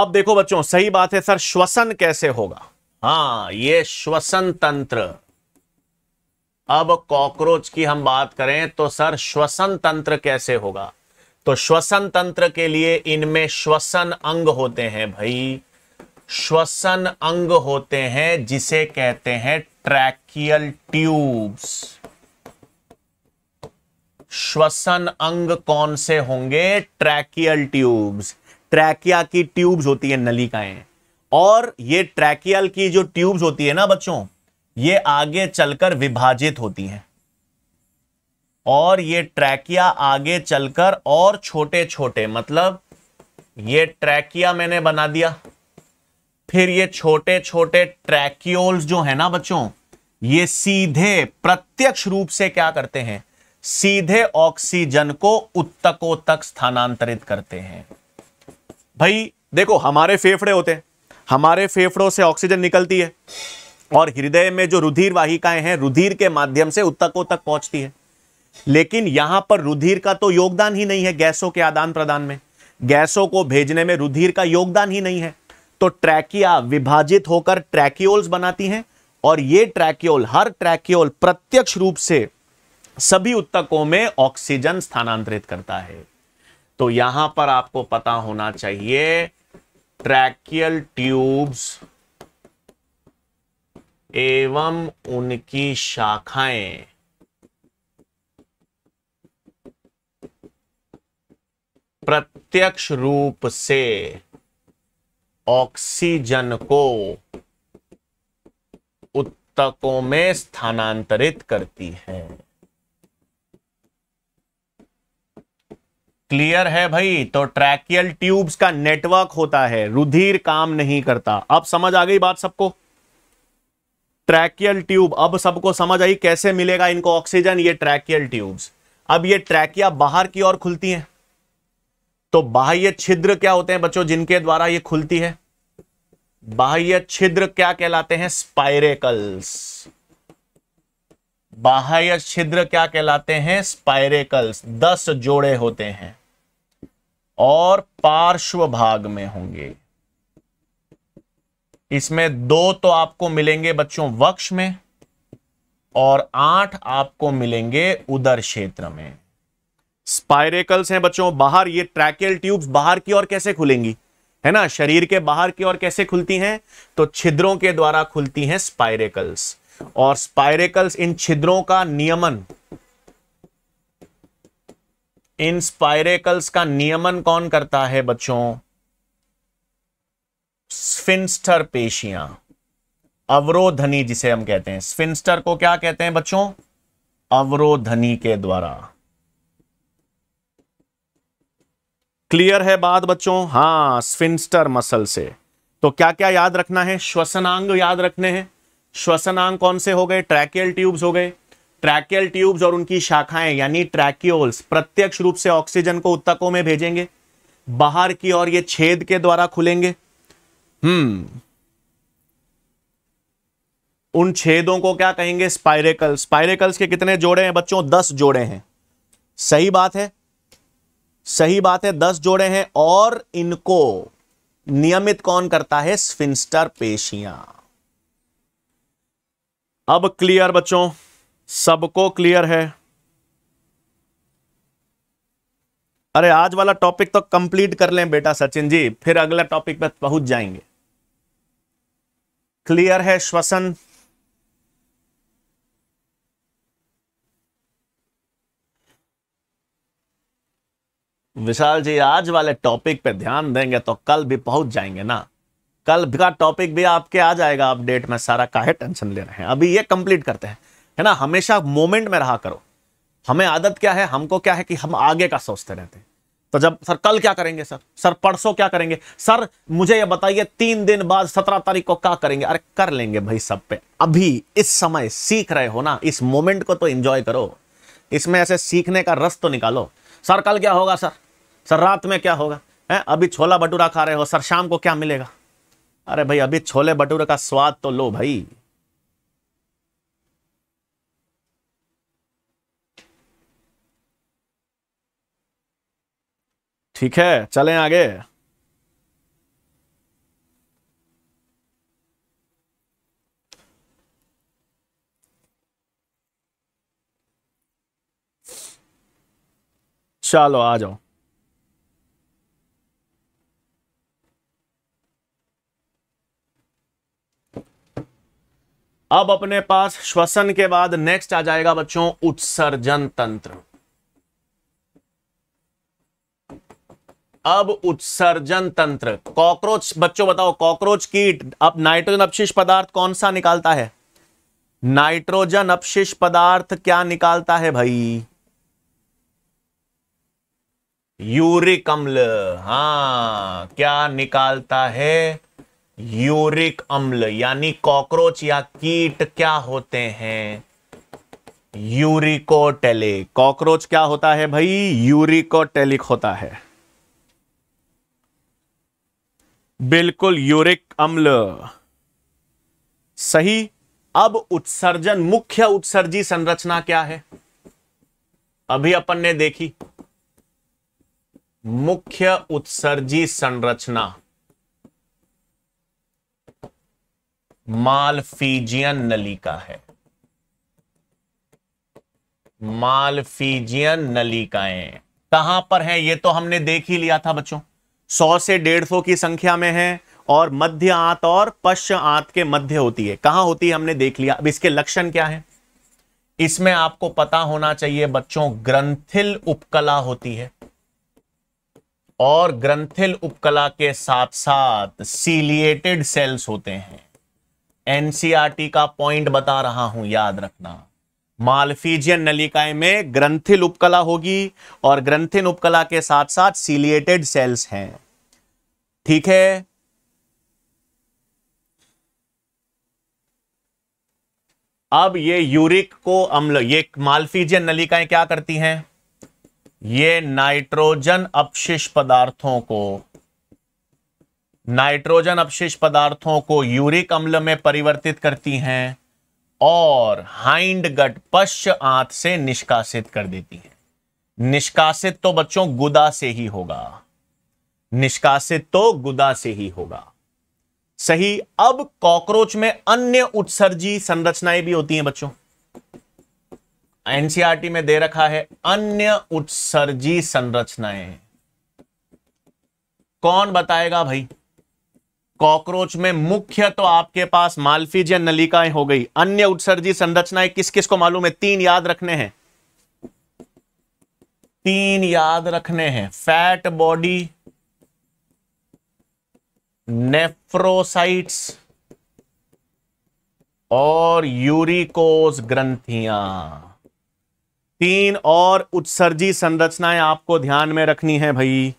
अब देखो बच्चों सही बात है सर श्वसन कैसे होगा हाँ ये श्वसन तंत्र अब कॉकरोच की हम बात करें तो सर श्वसन तंत्र कैसे होगा तो श्वसन तंत्र के लिए इनमें श्वसन अंग होते हैं भाई श्वसन अंग होते हैं जिसे कहते हैं ट्रैकियल ट्यूब्स श्वसन अंग कौन से होंगे ट्रैकियल ट्यूब्स ट्रैकिया की ट्यूब्स होती है नलिकाएं और ये ट्रैकियल की जो ट्यूब्स होती है ना बच्चों ये आगे चलकर विभाजित होती हैं और ये ट्रैकिया आगे चलकर और छोटे छोटे मतलब ये ट्रैकिया मैंने बना दिया फिर ये छोटे छोटे ट्रैक्योल्स जो है ना बच्चों ये सीधे प्रत्यक्ष रूप से क्या करते हैं सीधे ऑक्सीजन को उत्तकों तक स्थानांतरित करते हैं भाई देखो हमारे फेफड़े होते हैं हमारे फेफड़ों से ऑक्सीजन निकलती है और हृदय में जो रुधिर वाहिकाएं हैं रुधिर के माध्यम से उत्तकों तक पहुंचती है लेकिन यहां पर रुधिर का तो योगदान ही नहीं है गैसों के आदान प्रदान में गैसों को भेजने में रुधिर का योगदान ही नहीं है तो ट्रैकिया विभाजित होकर ट्रैकियोल्स बनाती हैं और ये ट्रैक्योल हर ट्रैक्योल प्रत्यक्ष रूप से सभी उत्तकों में ऑक्सीजन स्थानांतरित करता है तो यहां पर आपको पता होना चाहिए ट्रैकियल ट्यूब्स एवं उनकी शाखाएं प्रत्यक्ष रूप से ऑक्सीजन को उत्तकों में स्थानांतरित करती है क्लियर है भाई तो ट्रैकियल ट्यूब्स का नेटवर्क होता है रुधिर काम नहीं करता अब समझ आ गई बात सबको ट्रैकियल ट्यूब अब सबको समझ आई कैसे मिलेगा इनको ऑक्सीजन ये ट्रैकियल ट्यूब्स अब ये ट्रैकिया बाहर की ओर खुलती हैं तो बाह्य छिद्र क्या होते हैं बच्चों जिनके द्वारा ये खुलती है बाह्य छिद्र क्या कहलाते हैं स्पाइरेकल्स बाह्य छिद्र क्या कहलाते हैं स्पाइरेकल्स दस जोड़े होते हैं और पार्श्व भाग में होंगे इसमें दो तो आपको मिलेंगे बच्चों वक्ष में और आठ आपको मिलेंगे उदर क्षेत्र में स्पाइरेकल्स हैं बच्चों बाहर ये ट्रैकेल ट्यूब्स बाहर की ओर कैसे खुलेंगी है ना शरीर के बाहर की ओर कैसे खुलती हैं तो छिद्रों के द्वारा खुलती हैं स्पाइरेकल्स और स्पाइरेकल्स इन छिद्रों का नियमन इन स्पाइरेकल्स का नियमन कौन करता है बच्चों स्फिंस्टर पेशियां अवरोधनी जिसे हम कहते हैं स्फिंस्टर को क्या कहते हैं बच्चों अवरोधनी के द्वारा क्लियर है बात बच्चों हां स्फिंस्टर मसल से तो क्या क्या याद रखना है श्वसनांग याद रखने हैं श्वसनांग कौन से हो गए ट्रैकियल ट्यूब्स हो गए ट्रैकियल ट्यूब्स और उनकी शाखाएं यानी ट्रैक्योल्स प्रत्यक्ष रूप से ऑक्सीजन को उत्तकों में भेजेंगे बाहर की ओर ये छेद के द्वारा खुलेंगे हम्म उन छेदों को क्या कहेंगे स्पाइरेकल स्पाइरेकल्स के कितने जोड़े हैं बच्चों दस जोड़े हैं सही बात है सही बात है दस जोड़े हैं और इनको नियमित कौन करता है स्फिंस्टर पेशियां अब क्लियर बच्चों सबको क्लियर है अरे आज वाला टॉपिक तो कंप्लीट कर लें बेटा सचिन जी फिर अगला टॉपिक पे पहुंच जाएंगे क्लियर है श्वसन विशाल जी आज वाले टॉपिक पे ध्यान देंगे तो कल भी पहुंच जाएंगे ना कल का टॉपिक भी आपके आ जाएगा अपडेट में सारा काहे टेंशन ले रहे हैं अभी ये कंप्लीट करते हैं है ना हमेशा मोमेंट में रहा करो हमें आदत क्या है हमको क्या है कि हम आगे का सोचते रहते हैं तो जब सर कल क्या करेंगे सर सर परसों क्या करेंगे सर मुझे ये बताइए तीन दिन बाद सत्रह तारीख को क्या करेंगे अरे कर लेंगे भाई सब पे अभी इस समय सीख रहे हो ना इस मोमेंट को तो एंजॉय करो इसमें ऐसे सीखने का रस तो निकालो सर कल क्या होगा सर सर रात में क्या होगा है अभी छोला भटूरा खा रहे हो सर शाम को क्या मिलेगा अरे भाई अभी छोले भटूरे का स्वाद तो लो भाई ठीक है चलें आगे चलो आ जाओ अब अपने पास श्वसन के बाद नेक्स्ट आ जाएगा बच्चों उत्सर्जन तंत्र अब उत्सर्जन तंत्र कॉकरोच बच्चों बताओ कॉकरोच कीट अब नाइट्रोजन अपशिष पदार्थ कौन सा निकालता है नाइट्रोजन अपशिष पदार्थ क्या निकालता है भाई यूरिक अम्ल हाँ क्या निकालता है यूरिक अम्ल यानी कॉकरोच या कीट क्या होते हैं यूरिकोटेलिक कॉकरोच क्या होता है भाई यूरिकोटेलिक होता है बिल्कुल यूरिक अम्ल सही अब उत्सर्जन मुख्य उत्सर्जी संरचना क्या है अभी अपन ने देखी मुख्य उत्सर्जी संरचना मालफीजियन नलिका है मालफीजियन नलिकाएं कहां पर है यह तो हमने देख ही लिया था बच्चों सौ से डेढ़ सौ की संख्या में है और मध्य आंत और पश्च आंत के मध्य होती है कहां होती है हमने देख लिया अब इसके लक्षण क्या है इसमें आपको पता होना चाहिए बच्चों ग्रंथिल उपकला होती है और ग्रंथिल उपकला के साथ साथ सीलिएटेड सेल्स होते हैं एनसीआरटी का पॉइंट बता रहा हूं याद रखना मालफीजियन नलिकाएं में ग्रंथिल उपकला होगी और ग्रंथिन उपकला के साथ साथ सीलिएटेड सेल्स हैं ठीक है अब ये यूरिक को अम्ल ये मालफीजियन नलिकाएं क्या करती हैं ये नाइट्रोजन अपशिष्ट पदार्थों को नाइट्रोजन अपशिष्ट पदार्थों को यूरिक अम्ल में परिवर्तित करती हैं और हाइंड गट पश्च आंत से निष्कासित कर देती है निष्कासित तो बच्चों गुदा से ही होगा निष्कासित तो गुदा से ही होगा सही अब कॉकरोच में अन्य उत्सर्जी संरचनाएं भी होती हैं बच्चों एनसीआरटी में दे रखा है अन्य उत्सर्जी संरचनाएं कौन बताएगा भाई कॉकरोच में मुख्य तो आपके पास या नलिकाएं हो गई अन्य उत्सर्जी संरचनाएं किस किस को मालूम है तीन याद रखने हैं तीन याद रखने हैं फैट बॉडी नेफ्रोसाइट्स और यूरिकोस ग्रंथियां तीन और उत्सर्जी संरचनाएं आपको ध्यान में रखनी है भाई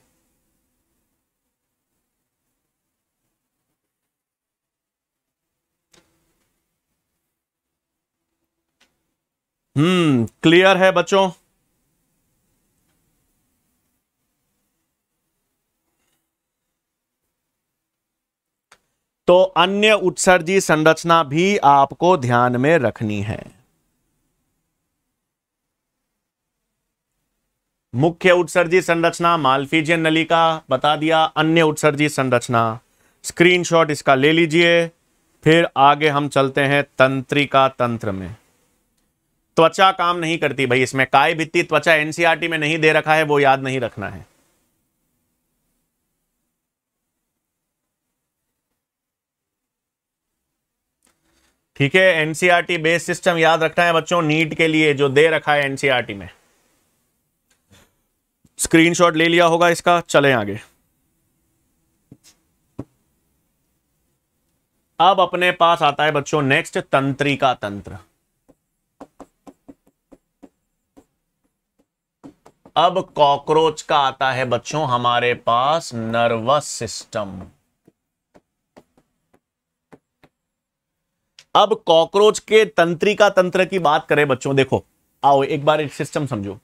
हम्म क्लियर है बच्चों तो अन्य उत्सर्जी संरचना भी आपको ध्यान में रखनी है मुख्य उत्सर्जी संरचना मालफीजियन नली का बता दिया अन्य उत्सर्जी संरचना स्क्रीनशॉट इसका ले लीजिए फिर आगे हम चलते हैं तंत्रिका तंत्र में त्वचा काम नहीं करती भाई इसमें काय भित्ती त्वचा एनसीआरटी e में नहीं दे रखा है वो याद नहीं रखना है ठीक है एनसीआरटी बेस सिस्टम याद रखना है बच्चों नीट के लिए जो दे रखा है एनसीआरटी e में स्क्रीनशॉट ले लिया होगा इसका चले आगे अब अपने पास आता है बच्चों नेक्स्ट तंत्रिका तंत्र अब कॉकरोच का आता है बच्चों हमारे पास नर्वस सिस्टम अब कॉकरोच के तंत्रिका तंत्र की बात करें बच्चों देखो आओ एक बार एक सिस्टम समझो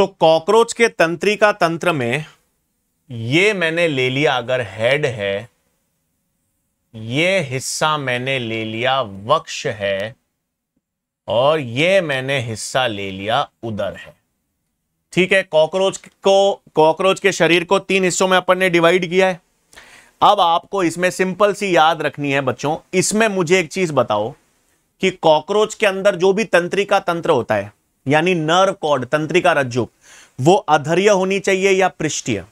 तो कॉकरोच के तंत्रिका तंत्र में ये मैंने ले लिया अगर हेड है ये हिस्सा मैंने ले लिया वक्ष है और ये मैंने हिस्सा ले लिया उदर है ठीक है कॉकरोच को कॉकरोच के शरीर को तीन हिस्सों में अपन ने डिवाइड किया है अब आपको इसमें सिंपल सी याद रखनी है बच्चों इसमें मुझे एक चीज बताओ कि कॉकरोच के अंदर जो भी तंत्रिका तंत्र होता है यानी नर्व कॉर्ड तंत्रिका रज्जु वो अधर्य होनी चाहिए या पृष्ठीय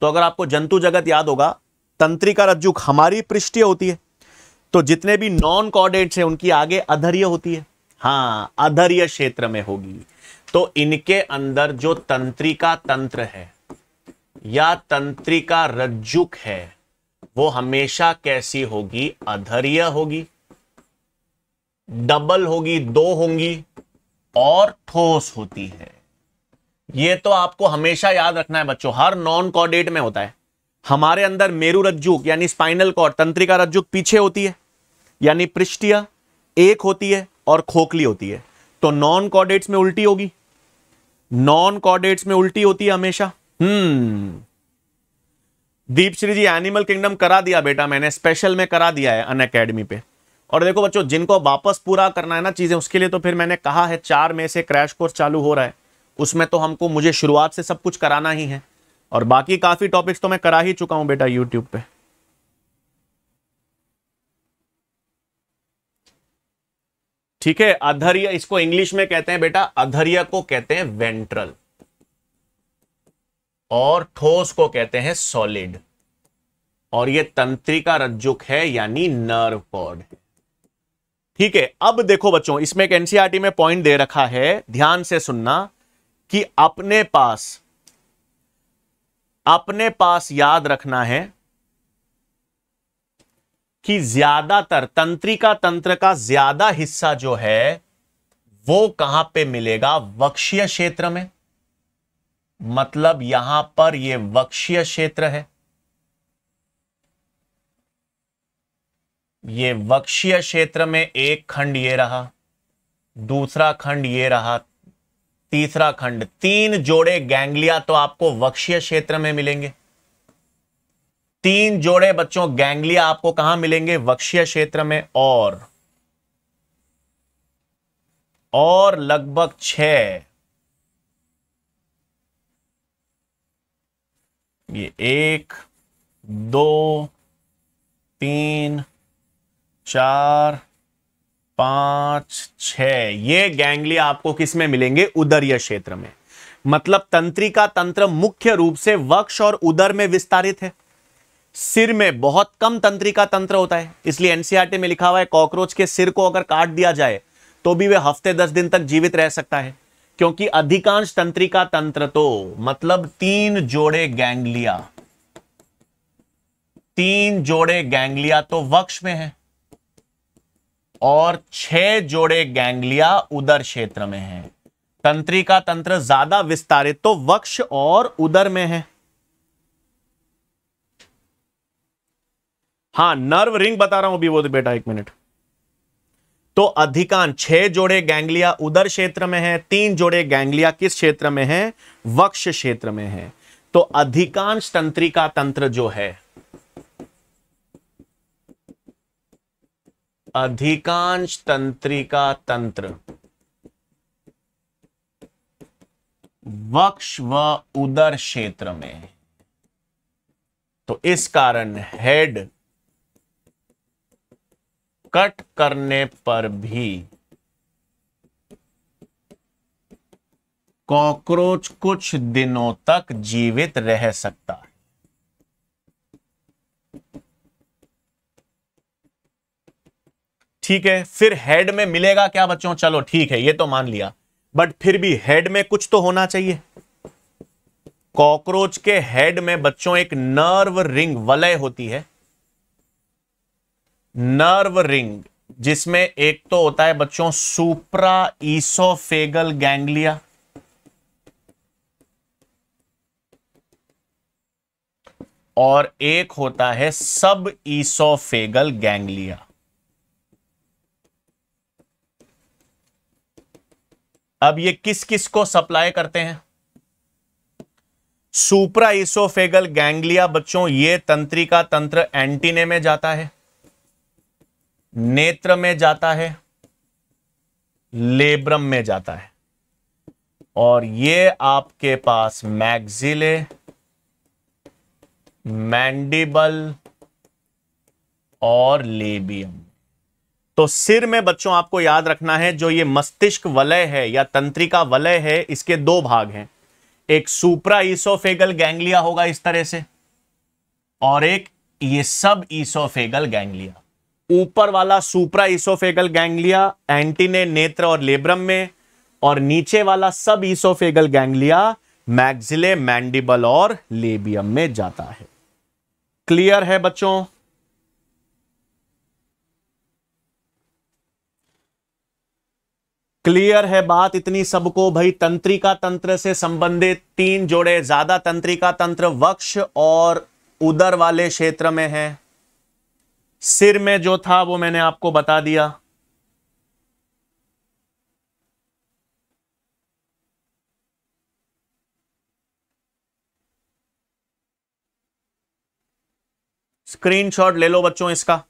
तो अगर आपको जंतु जगत याद होगा तंत्रिका रज्जु हमारी पृष्ठीय होती है तो जितने भी नॉन कॉर्डेट्स हैं उनकी आगे अधर्य होती है हाँ अधर्य क्षेत्र में होगी तो इनके अंदर जो तंत्रिका तंत्र है या तंत्रिका रज्जुक है वो हमेशा कैसी होगी अधर्य होगी डबल होगी दो होंगी और ठोस होती है यह तो आपको हमेशा याद रखना है बच्चों हर नॉन कॉर्डेट में होता है हमारे अंदर मेरू रज्जुक यानी स्पाइनल कॉर्ड तंत्रिका रज्जुक पीछे होती है यानी पृष्ठिया एक होती है और खोखली होती है तो नॉन कॉर्डेट्स में उल्टी होगी नॉन कॉर्डेट्स में उल्टी होती है हमेशा हम्म दीपश्री जी एनिमल किंगडम करा दिया बेटा मैंने स्पेशल में करा दिया है अन अकेडमी पे और देखो बच्चों जिनको वापस पूरा करना है ना चीज़ें उसके लिए तो फिर मैंने कहा है चार में से क्रैश कोर्स चालू हो रहा है उसमें तो हमको मुझे शुरुआत से सब कुछ कराना ही है और बाकी काफ़ी टॉपिक्स तो मैं करा ही चुका हूं बेटा यूट्यूब पे ठीक है अधर्य इसको इंग्लिश में कहते हैं बेटा अधर्य को कहते हैं वेंट्रल और ठोस को कहते हैं सॉलिड और ये तंत्रिका रज्जुक है यानी नर्व कॉर्ड है ठीक है अब देखो बच्चों इसमें एक एनसीआरटी e में पॉइंट दे रखा है ध्यान से सुनना कि अपने पास अपने पास याद रखना है कि ज्यादातर तंत्रिका तंत्र का ज्यादा हिस्सा जो है वो कहां पे मिलेगा वक्षीय क्षेत्र में मतलब यहां पर ये वक्षीय क्षेत्र है ये वक्षीय क्षेत्र में एक खंड ये रहा दूसरा खंड ये रहा तीसरा खंड तीन जोड़े गैंग्लिया तो आपको वक्षीय क्षेत्र में मिलेंगे तीन जोड़े बच्चों गैंग्लिया आपको कहां मिलेंगे वक्षीय क्षेत्र में और और लगभग छ ये एक दो तीन चार पांच छ ये गैंगलिया आपको किस में मिलेंगे उदरीय क्षेत्र में मतलब तंत्रिका तंत्र मुख्य रूप से वक्ष और उदर में विस्तारित है सिर में बहुत कम तंत्रिका तंत्र होता है इसलिए एनसीआरटी e में लिखा हुआ है कॉकरोच के सिर को अगर काट दिया जाए तो भी वे हफ्ते दस दिन तक जीवित रह सकता है क्योंकि अधिकांश तंत्रिका तंत्र तो मतलब तीन जोड़े गैंगलिया तीन जोड़े गैंगलिया तो वक्ष में है और छह जोड़े गैंग्लिया उदर क्षेत्र में है तंत्री का तंत्र ज्यादा विस्तारित तो वक्ष और उदर में है हां नर्व रिंग बता रहा हूं अभी वो बेटा एक मिनट तो अधिकांश छह जोड़े गैंग्लिया उदर क्षेत्र में है तीन जोड़े गैंग्लिया किस क्षेत्र में है वक्ष क्षेत्र में है तो अधिकांश तंत्रिका तंत्र जो है अधिकांश तंत्रिका तंत्र वक्ष व उदर क्षेत्र में तो इस कारण हेड कट करने पर भी कॉकरोच कुछ दिनों तक जीवित रह सकता है ठीक है फिर हेड में मिलेगा क्या बच्चों चलो ठीक है ये तो मान लिया बट फिर भी हेड में कुछ तो होना चाहिए कॉकरोच के हेड में बच्चों एक नर्व रिंग वलय होती है नर्व रिंग जिसमें एक तो होता है बच्चों सुप्रा ईसोफेगल गैंग्लिया और एक होता है सब ईसोफेगल गैंग्लिया अब ये किस किस को सप्लाई करते हैं सुप्रा इसोफेगल गैंग्लिया बच्चों ये तंत्रिका तंत्र एंटीने में जाता है नेत्र में जाता है लेब्रम में जाता है और ये आपके पास मैग्जिले मैंडिबल और लेबियम तो सिर में बच्चों आपको याद रखना है जो ये मस्तिष्क वलय है या तंत्रिका वलय है इसके दो भाग हैं एक सुप्रा ईसोफेगल गैंग्लिया होगा इस तरह से और एक ये सब ईसोफेगल गैंग्लिया ऊपर वाला सुप्रा ईसोफेगल गैंग्लिया एंटीने नेत्र और लेब्रम में और नीचे वाला suboesophageal ganglia maxillae mandible और लेबियम में जाता है क्लियर है बच्चों क्लियर है बात इतनी सबको भाई तंत्रिका तंत्र से संबंधित तीन जोड़े ज्यादा तंत्रिका तंत्र वक्ष और उदर वाले क्षेत्र में है सिर में जो था वो मैंने आपको बता दिया स्क्रीनशॉट ले लो बच्चों इसका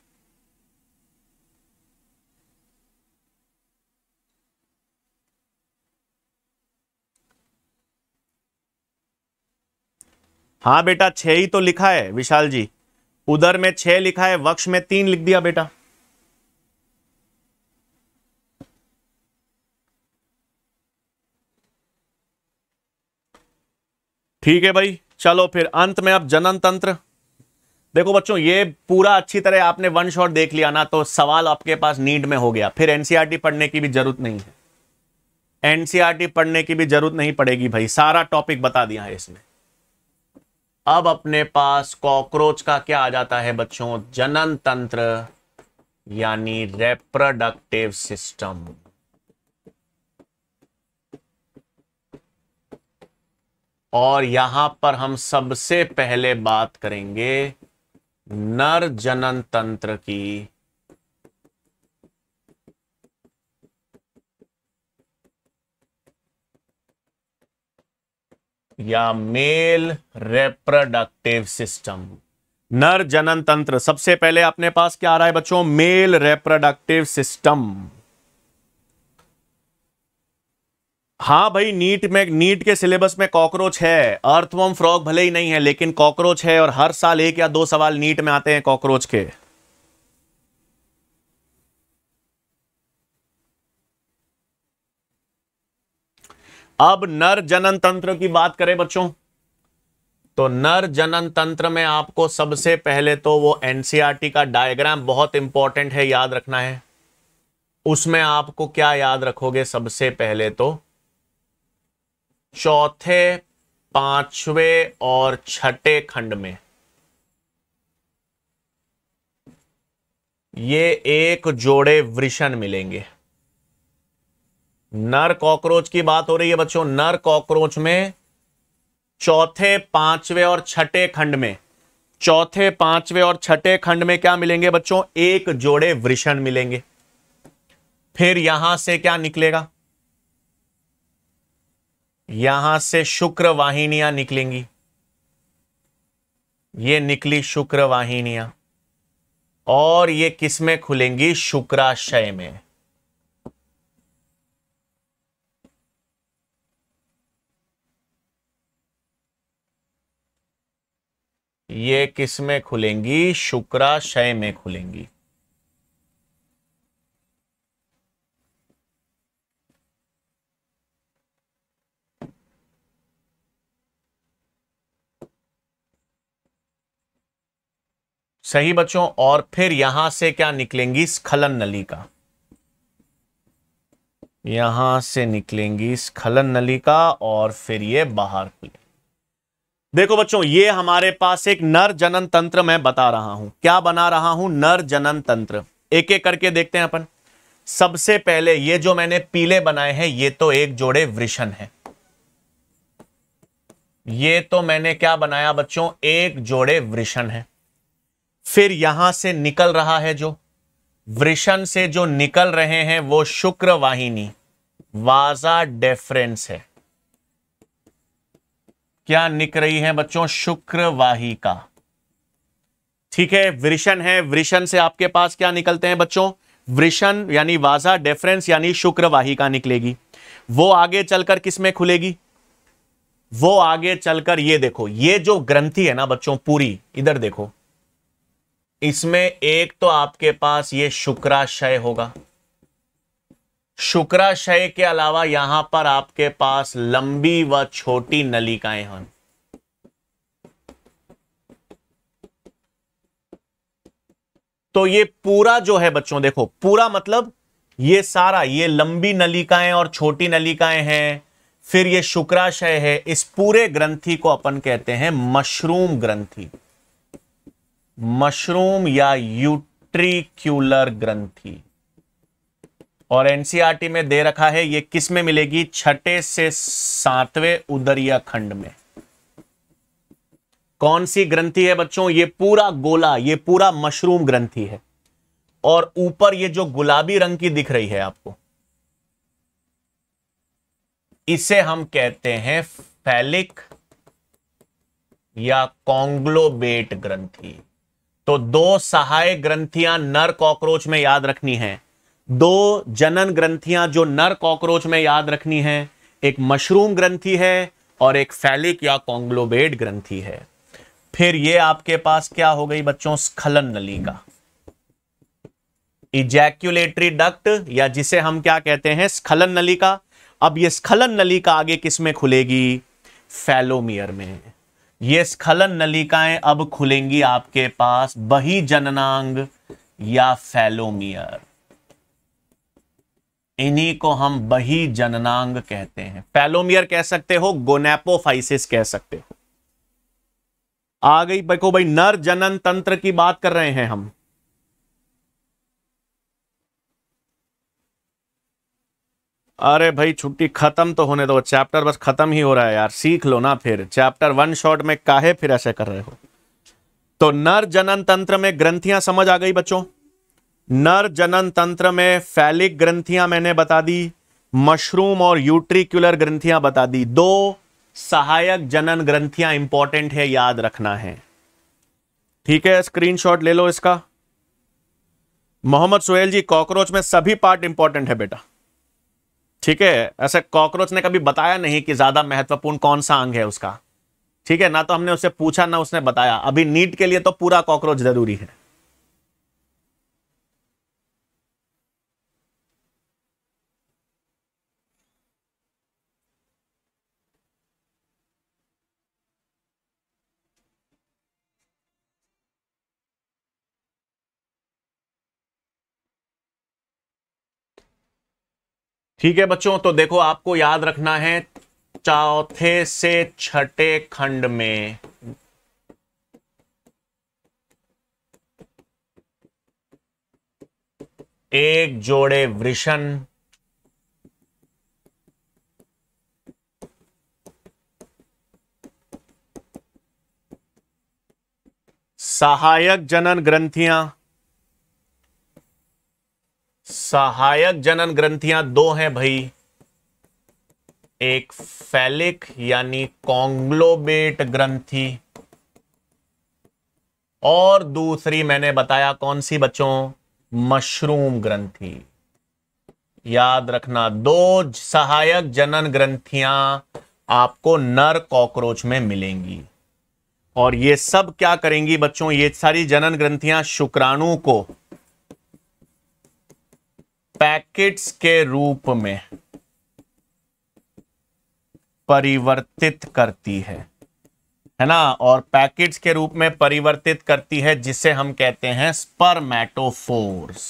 हाँ बेटा छ ही तो लिखा है विशाल जी उधर में छ लिखा है वक्ष में तीन लिख दिया बेटा ठीक है भाई चलो फिर अंत में अब जनन तंत्र देखो बच्चों ये पूरा अच्छी तरह आपने वन शॉट देख लिया ना तो सवाल आपके पास नीट में हो गया फिर एनसीईआरटी e पढ़ने की भी जरूरत नहीं है एनसीईआरटी e पढ़ने की भी जरूरत नहीं पड़ेगी भाई सारा टॉपिक बता दिया है इसमें अब अपने पास कॉकरोच का क्या आ जाता है बच्चों जनन तंत्र यानी रेप्रोडक्टिव सिस्टम और यहां पर हम सबसे पहले बात करेंगे नर जनन तंत्र की या मेल रेप्रोडक्टिव सिस्टम नर जनन तंत्र सबसे पहले अपने पास क्या आ रहा है बच्चों मेल रेप्रोडक्टिव सिस्टम हाँ भाई नीट में नीट के सिलेबस में कॉकरोच है अर्थवम फ्रॉग भले ही नहीं है लेकिन कॉकरोच है और हर साल एक या दो सवाल नीट में आते हैं कॉकरोच के अब नर जनन तंत्र की बात करें बच्चों तो नर जनन तंत्र में आपको सबसे पहले तो वो एनसीआरटी e का डायग्राम बहुत इंपॉर्टेंट है याद रखना है उसमें आपको क्या याद रखोगे सबसे पहले तो चौथे पांचवे और छठे खंड में ये एक जोड़े वृषण मिलेंगे नर कॉकरोच की बात हो रही है बच्चों नर कॉकरोच में चौथे पांचवे और छठे खंड में चौथे पांचवे और छठे खंड में क्या मिलेंगे बच्चों एक जोड़े वृषण मिलेंगे फिर यहां से क्या निकलेगा यहां से शुक्र वाहिनियां निकलेंगी ये निकली शुक्र वाहिनियां और ये किसमें में खुलेंगी शुक्राशय में ये किस में खुलेंगी शुक्राशय में खुलेंगी सही बच्चों और फिर यहां से क्या निकलेंगी स्खलन नली का यहां से निकलेंगी स्खलन नली का और फिर ये बाहर खुलेगी देखो बच्चों ये हमारे पास एक नर जनन तंत्र मैं बता रहा हूं क्या बना रहा हूं नर जनन तंत्र एक एक करके देखते हैं अपन सबसे पहले ये जो मैंने पीले बनाए हैं ये तो एक जोड़े वृषण है ये तो मैंने क्या बनाया बच्चों एक जोड़े वृषण है फिर यहां से निकल रहा है जो वृषण से जो निकल रहे हैं वो शुक्र वाहिनी वाजा डेफरेंस है क्या निक रही है बच्चों का ठीक है वृषण है वृषण से आपके पास क्या निकलते हैं बच्चों वृषण यानी वाजा डेफरेंस यानी का निकलेगी वो आगे चलकर किसमें खुलेगी वो आगे चलकर ये देखो ये जो ग्रंथि है ना बच्चों पूरी इधर देखो इसमें एक तो आपके पास ये शुक्राशय होगा शुक्राशय के अलावा यहां पर आपके पास लंबी व छोटी नलिकाएं हैं तो ये पूरा जो है बच्चों देखो पूरा मतलब ये सारा ये लंबी नलिकाएं और छोटी नलिकाएं हैं फिर ये शुक्राशय है इस पूरे ग्रंथि को अपन कहते हैं मशरूम ग्रंथि मशरूम या यूट्रिक्यूलर ग्रंथि और एनसीईआरटी में दे रखा है ये किस में मिलेगी छठे से सातवें उदरिया खंड में कौन सी ग्रंथि है बच्चों ये पूरा गोला ये पूरा मशरूम ग्रंथि है और ऊपर ये जो गुलाबी रंग की दिख रही है आपको इसे हम कहते हैं फैलिक या कॉन्ग्लोबेट ग्रंथि तो दो सहायक ग्रंथियां नर कॉकरोच में याद रखनी है दो जनन ग्रंथियां जो नर कॉकरोच में याद रखनी है एक मशरूम ग्रंथी है और एक फैलिक या कॉन्ग्लोबेट ग्रंथी है फिर ये आपके पास क्या हो गई बच्चों स्खलन नलिका इजैक्यूलेटरी डक्ट या जिसे हम क्या कहते हैं स्खलन नली का अब ये स्खलन नलिका आगे किस में खुलेगी फैलोमियर में ये स्खलन नलिकाएं अब खुलेंगी आपके पास बही जननांग या फैलोमियर इन्हीं को हम बही जननांग कहते हैं फैलोमियर कह सकते हो गोनेपोफाइसिस कह सकते हो आ गई देखो भाई नर जनन तंत्र की बात कर रहे हैं हम अरे भाई छुट्टी खत्म तो होने दो चैप्टर बस खत्म ही हो रहा है यार सीख लो ना फिर चैप्टर वन शॉट में काहे फिर ऐसे कर रहे हो तो नर जनन तंत्र में ग्रंथियां समझ आ गई बच्चों नर जनन तंत्र में फैलिक ग्रंथियां मैंने बता दी मशरूम और यूट्रिकुलर ग्रंथियां बता दी दो सहायक जनन ग्रंथियां इंपॉर्टेंट है याद रखना है ठीक है स्क्रीनशॉट ले लो इसका मोहम्मद सुहेल जी कॉकरोच में सभी पार्ट इंपॉर्टेंट है बेटा ठीक है ऐसे कॉकरोच ने कभी बताया नहीं कि ज्यादा महत्वपूर्ण कौन सा अंग है उसका ठीक है ना तो हमने उससे पूछा ना उसने बताया अभी नीट के लिए तो पूरा कॉकरोच जरूरी है ठीक है बच्चों तो देखो आपको याद रखना है चौथे से छठे खंड में एक जोड़े वृषण सहायक जनन ग्रंथियां सहायक जनन ग्रंथियां दो हैं भाई एक फैलिक यानी कॉन्ग्लोबेट ग्रंथि और दूसरी मैंने बताया कौन सी बच्चों मशरूम ग्रंथि याद रखना दो सहायक जनन ग्रंथियां आपको नर कॉकरोच में मिलेंगी और ये सब क्या करेंगी बच्चों ये सारी जनन ग्रंथियां शुक्राणु को पैकेट्स के रूप में परिवर्तित करती है है ना और पैकेट्स के रूप में परिवर्तित करती है जिसे हम कहते हैं स्पर्मेटोफोर्स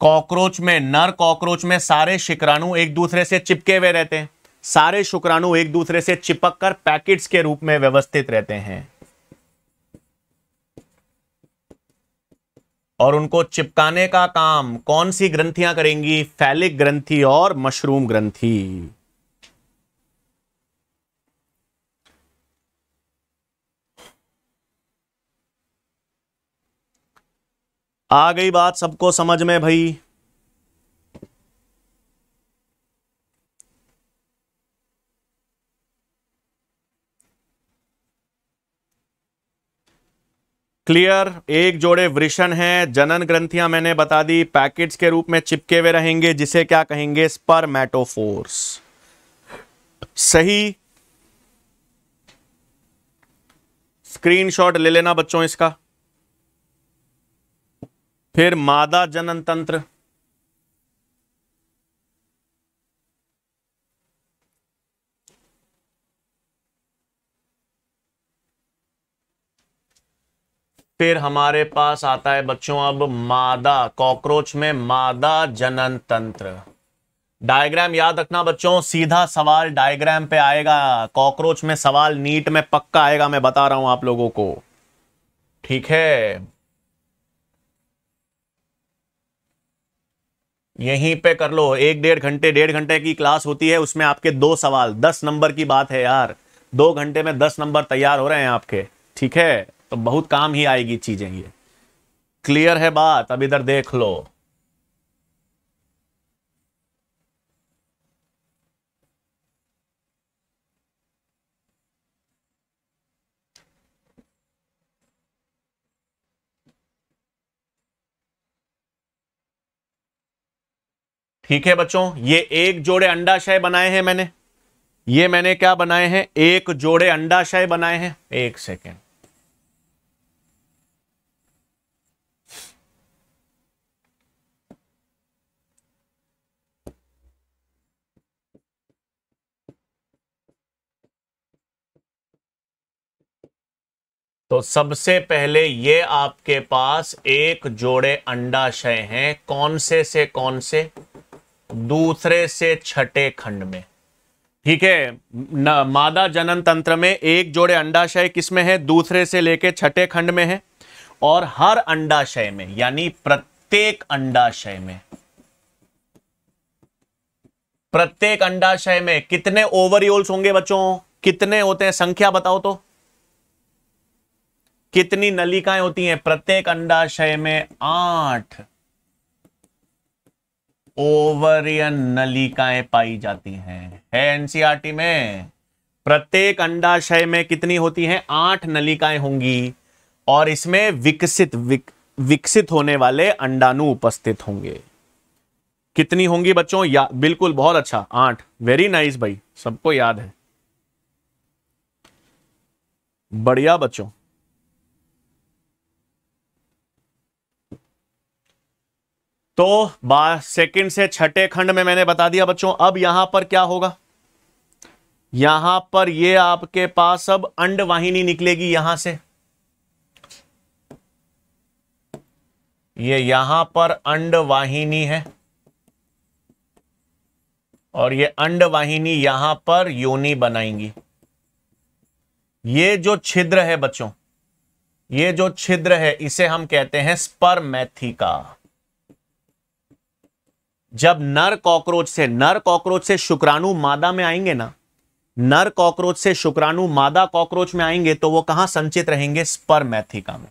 कॉकरोच में नर कॉकरोच में सारे शिक्राणु एक दूसरे से चिपके हुए रहते हैं सारे शुक्राणु एक दूसरे से चिपक कर पैकेट्स के रूप में व्यवस्थित रहते हैं और उनको चिपकाने का काम कौन सी ग्रंथियां करेंगी फैलिक ग्रंथी और मशरूम ग्रंथी आ गई बात सबको समझ में भाई क्लियर एक जोड़े वृषण हैं जनन ग्रंथियां मैंने बता दी पैकेट्स के रूप में चिपके हुए रहेंगे जिसे क्या कहेंगे स्पर्मेटोफोर्स सही स्क्रीनशॉट ले लेना बच्चों इसका फिर मादा जनन तंत्र फिर हमारे पास आता है बच्चों अब मादा कॉकरोच में मादा जनन तंत्र डायग्राम याद रखना बच्चों सीधा सवाल डायग्राम पे आएगा कॉकरोच में सवाल नीट में पक्का आएगा मैं बता रहा हूं आप लोगों को ठीक है यहीं पे कर लो एक डेढ़ घंटे डेढ़ घंटे की क्लास होती है उसमें आपके दो सवाल दस नंबर की बात है यार दो घंटे में दस नंबर तैयार हो रहे हैं आपके ठीक है तो बहुत काम ही आएगी चीजें ये क्लियर है बात अब इधर देख लो ठीक है बच्चों ये एक जोड़े अंडाशय बनाए हैं मैंने ये मैंने क्या बनाए हैं एक जोड़े अंडाशय बनाए हैं एक सेकेंड तो सबसे पहले ये आपके पास एक जोड़े अंडाशय हैं कौन से से कौन से दूसरे से छठे खंड में ठीक है मादा जनन तंत्र में एक जोड़े अंडाशय किसमें है दूसरे से लेके छठे खंड में है और हर अंडाशय में यानी प्रत्येक अंडाशय में प्रत्येक अंडाशय में कितने ओवरियोल्स होंगे बच्चों कितने होते हैं संख्या बताओ तो कितनी नलिकाएं होती हैं प्रत्येक अंडाशय में आठ ओवरियन नलिकाएं पाई जाती हैं है एनसीआरटी में प्रत्येक अंडाशय में कितनी होती हैं आठ नलिकाएं होंगी और इसमें विकसित विक, विकसित होने वाले अंडाणु उपस्थित होंगे कितनी होंगी बच्चों या बिल्कुल बहुत अच्छा आठ वेरी नाइस भाई सबको याद है बढ़िया बच्चों तो सेकंड से छठे खंड में मैंने बता दिया बच्चों अब यहां पर क्या होगा यहां पर ये आपके पास अब अंडवाहिनी निकलेगी यहां से ये यहां पर अंडवाहिनी है और ये अंडवाहिनी यहां पर योनि बनाएंगी ये जो छिद्र है बच्चों ये जो छिद्र है इसे हम कहते हैं स्पर्मैथिका जब नर कॉकरोच से नर कॉकरोच से शुक्राणु मादा में आएंगे ना नर कॉकरोच से शुक्राणु मादा कॉकरोच में आएंगे तो वो कहां संचित रहेंगे स्पर मैथिका में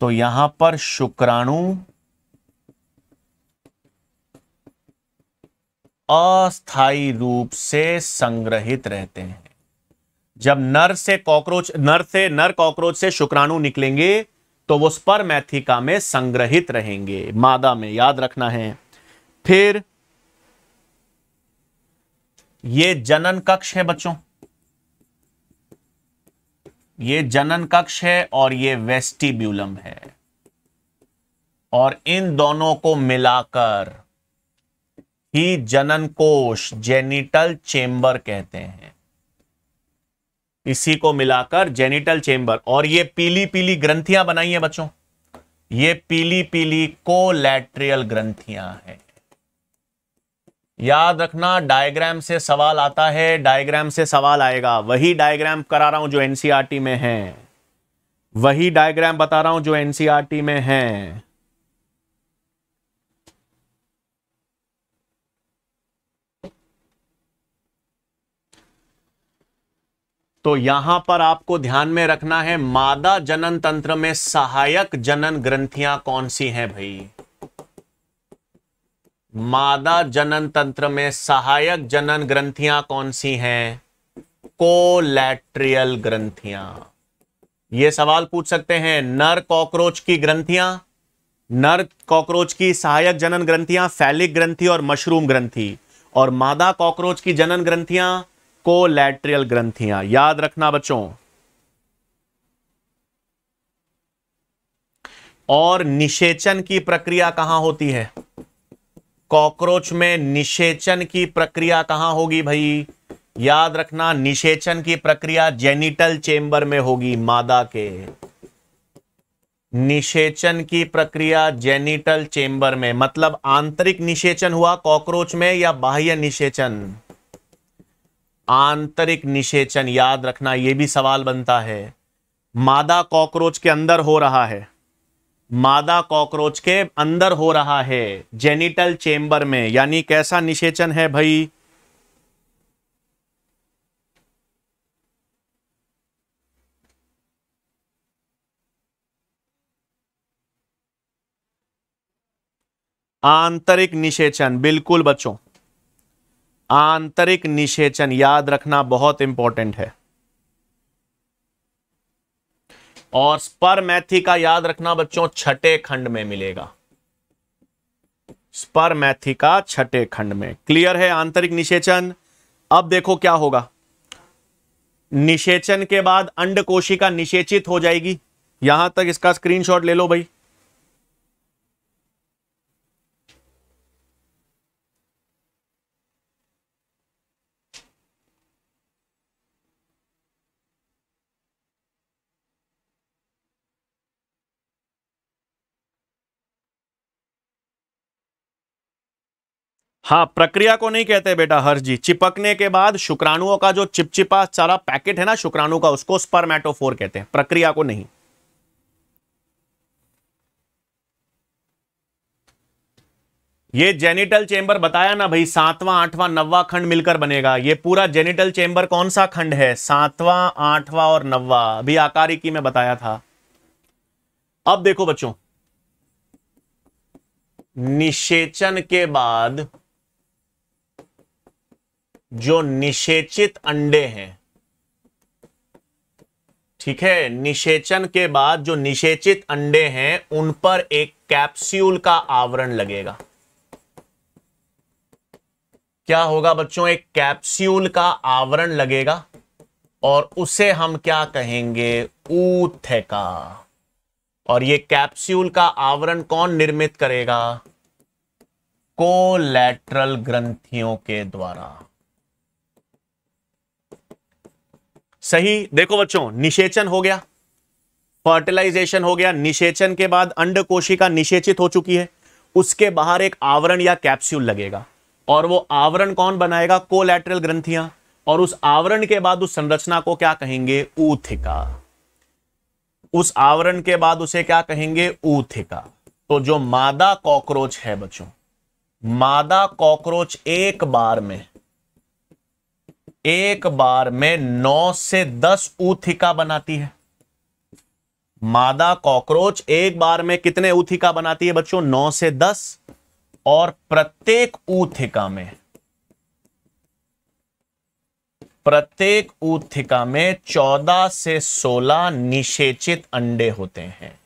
तो यहां पर शुक्राणु अस्थाई रूप से संग्रहित रहते हैं जब नर से कॉकरोच नर से नर कॉकरोच से शुक्राणु निकलेंगे तो वो स्पर मैथिका में संग्रहित रहेंगे मादा में याद रखना है फिर ये जनन कक्ष है बच्चों ये जनन कक्ष है और ये वेस्टिब्यूलम है और इन दोनों को मिलाकर ही जनन कोश जेनिटल चेम्बर कहते हैं इसी को मिलाकर जेनिटल चेंबर और ये पीली पीली ग्रंथियां बनाई है बच्चों ये पीली पीली कोलेट्रियल ग्रंथियां हैं याद रखना डायग्राम से सवाल आता है डायग्राम से सवाल आएगा वही डायग्राम करा रहा हूं जो एनसीआरटी e में है वही डायग्राम बता रहा हूं जो एनसीईआरटी e में है तो यहां पर आपको ध्यान में रखना है मादा जनन तंत्र में सहायक जनन ग्रंथियां कौन सी हैं भाई मादा जनन तंत्र में सहायक जनन ग्रंथियां कौन सी हैं कोलैट्रियल ग्रंथियां ये सवाल पूछ सकते हैं नर कॉकरोच की ग्रंथियां नर कॉकरोच की सहायक जनन ग्रंथियां फैलिक ग्रंथि और मशरूम ग्रंथि और मादा कॉकरोच की जनन ग्रंथियां कोलैट्रियल ग्रंथियां याद रखना बच्चों और निषेचन की प्रक्रिया कहां होती है कॉकरोच में निषेचन की प्रक्रिया कहां होगी भाई याद रखना निषेचन की प्रक्रिया जेनिटल चेम्बर में होगी मादा के निषेचन की प्रक्रिया जेनिटल चेम्बर में मतलब आंतरिक निषेचन हुआ कॉकरोच में या बाह्य निषेचन आंतरिक निषेचन याद रखना यह भी सवाल बनता है मादा कॉकरोच के अंदर हो रहा है मादा कॉकरोच के अंदर हो रहा है जेनिटल चेंबर में यानी कैसा निषेचन है भाई आंतरिक निषेचन बिल्कुल बच्चों आंतरिक निषेचन याद रखना बहुत इंपॉर्टेंट है और स्पर मैथी का याद रखना बच्चों छठे खंड में मिलेगा स्पर मैथी का छठे खंड में क्लियर है आंतरिक निषेचन अब देखो क्या होगा निषेचन के बाद अंड कोशिका निषेचित हो जाएगी यहां तक इसका स्क्रीनशॉट ले लो भाई हाँ प्रक्रिया को नहीं कहते बेटा हर्ष जी चिपकने के बाद शुक्राणुओं का जो चिपचिपा सारा पैकेट है ना शुक्राणु का उसको स्पर्मेटोफोर कहते हैं प्रक्रिया को नहीं ये जेनिटल चेंबर बताया ना भाई सातवां आठवां नववा खंड मिलकर बनेगा ये पूरा जेनिटल चेंबर कौन सा खंड है सातवां आठवां और नववा अभी आकारी की मैं बताया था अब देखो बच्चों निषेचन के बाद जो निषेचित अंडे हैं ठीक है निषेचन के बाद जो निषेचित अंडे हैं उन पर एक कैप्स्यूल का आवरण लगेगा क्या होगा बच्चों एक कैप्स्यूल का आवरण लगेगा और उसे हम क्या कहेंगे ऊथेका और ये कैप्स्यूल का आवरण कौन निर्मित करेगा कोलेट्रल ग्रंथियों के द्वारा सही देखो बच्चों निषेचन हो गया फर्टिलाइजेशन हो गया निषेचन के बाद अंड कोशिका निषेचित हो चुकी है उसके बाहर एक आवरण या कैप्स्यूल लगेगा और वो आवरण कौन बनाएगा कोलेट्रल ग्रंथियां और उस आवरण के बाद उस संरचना को क्या कहेंगे ऊथिका उस आवरण के बाद उसे क्या कहेंगे ऊथिका तो जो मादा कॉकरोच है बच्चों मादा कॉकरोच एक बार में एक बार में नौ से दस ऊथिका बनाती है मादा कॉकरोच एक बार में कितने ऊथिका बनाती है बच्चों नौ से दस और प्रत्येक ऊथिका में प्रत्येक ऊथिका में चौदह से सोलह निषेचित अंडे होते हैं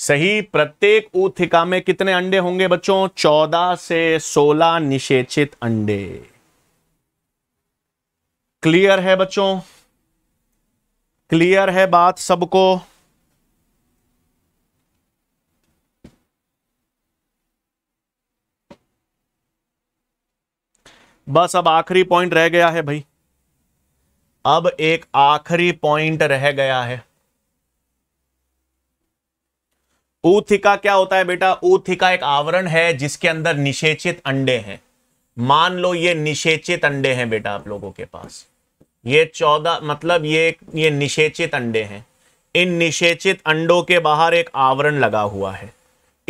सही प्रत्येक ऊथिका में कितने अंडे होंगे बच्चों चौदह से सोलह निषेचित अंडे क्लियर है बच्चों क्लियर है बात सबको बस अब आखिरी पॉइंट रह गया है भाई अब एक आखिरी पॉइंट रह गया है ऊथिका क्या होता है बेटा ऊथिका एक आवरण है जिसके अंदर निषेचित अंडे हैं मान लो ये निषेचित अंडे हैं बेटा आप लोगों के पास ये चौदह मतलब ये ये निषेचित अंडे हैं इन निषेचित अंडों के बाहर एक आवरण लगा हुआ है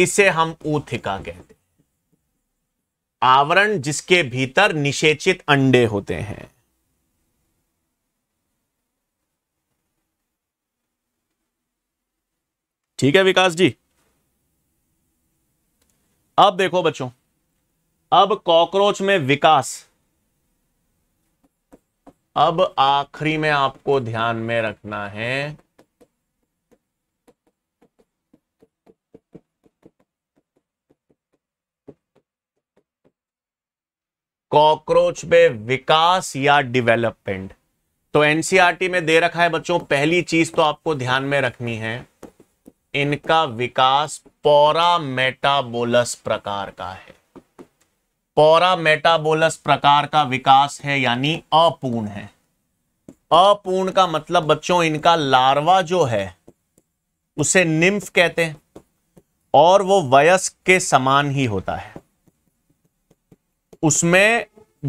इसे हम ऊथिका कहते हैं आवरण जिसके भीतर निषेचित अंडे होते हैं ठीक है विकास जी अब देखो बच्चों अब कॉकरोच में विकास अब आखिरी में आपको ध्यान में रखना है कॉकरोच में विकास या डेवलपमेंट तो एनसीआरटी में दे रखा है बच्चों पहली चीज तो आपको ध्यान में रखनी है इनका विकास पौरा मेटाबोलस प्रकार का है पौरा मेटाबोलस प्रकार का विकास है यानी अपूर्ण है अपूर्ण का मतलब बच्चों इनका लार्वा जो है उसे निम्फ कहते हैं और वो वयस्क के समान ही होता है उसमें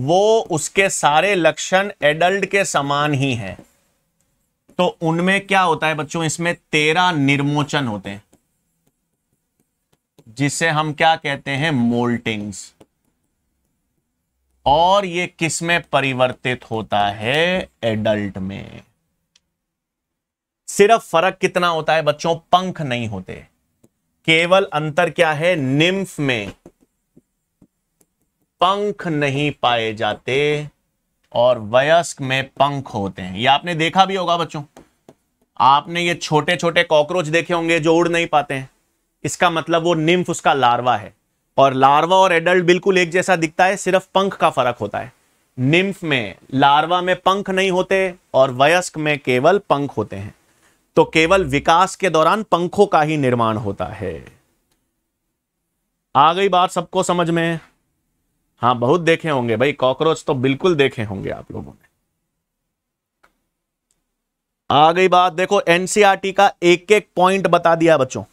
वो उसके सारे लक्षण एडल्ट के समान ही हैं तो उनमें क्या होता है बच्चों इसमें तेरह निर्मोचन होते हैं जिसे हम क्या कहते हैं मोल्टिंग्स और ये किस में परिवर्तित होता है एडल्ट में सिर्फ फर्क कितना होता है बच्चों पंख नहीं होते केवल अंतर क्या है निम्फ में पंख नहीं पाए जाते और वयस्क में पंख होते हैं ये आपने देखा भी होगा बच्चों आपने ये छोटे छोटे कॉकरोच देखे होंगे जो उड़ नहीं पाते हैं इसका मतलब वो निम्फ उसका लार्वा है और लार्वा और एडल्ट बिल्कुल एक जैसा दिखता है सिर्फ पंख का फर्क होता है निम्फ में लार्वा में पंख नहीं होते और वयस्क में केवल पंख होते हैं तो केवल विकास के दौरान पंखों का ही निर्माण होता है आ गई बात सबको समझ में हाँ बहुत देखे होंगे भाई कॉकरोच तो बिल्कुल देखे होंगे आप लोगों ने आ गई बात देखो एनसीआरटी e का एक एक पॉइंट बता दिया बच्चों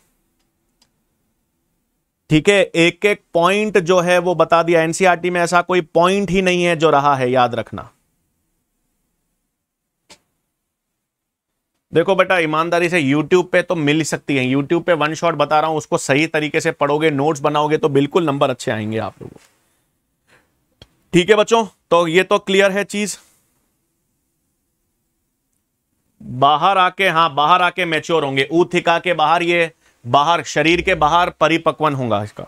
ठीक है एक एक पॉइंट जो है वो बता दिया एनसीआरटी e में ऐसा कोई पॉइंट ही नहीं है जो रहा है याद रखना देखो बेटा ईमानदारी से YouTube पे तो मिल सकती है YouTube पे वन शॉट बता रहा हूं उसको सही तरीके से पढ़ोगे नोट्स बनाओगे तो बिल्कुल नंबर अच्छे आएंगे आप लोगों को ठीक है बच्चों तो ये तो क्लियर है चीज बाहर आके हाँ बाहर आके मैच्योर होंगे ऊथिका के बाहर ये बाहर शरीर के बाहर परिपक्वन होगा इसका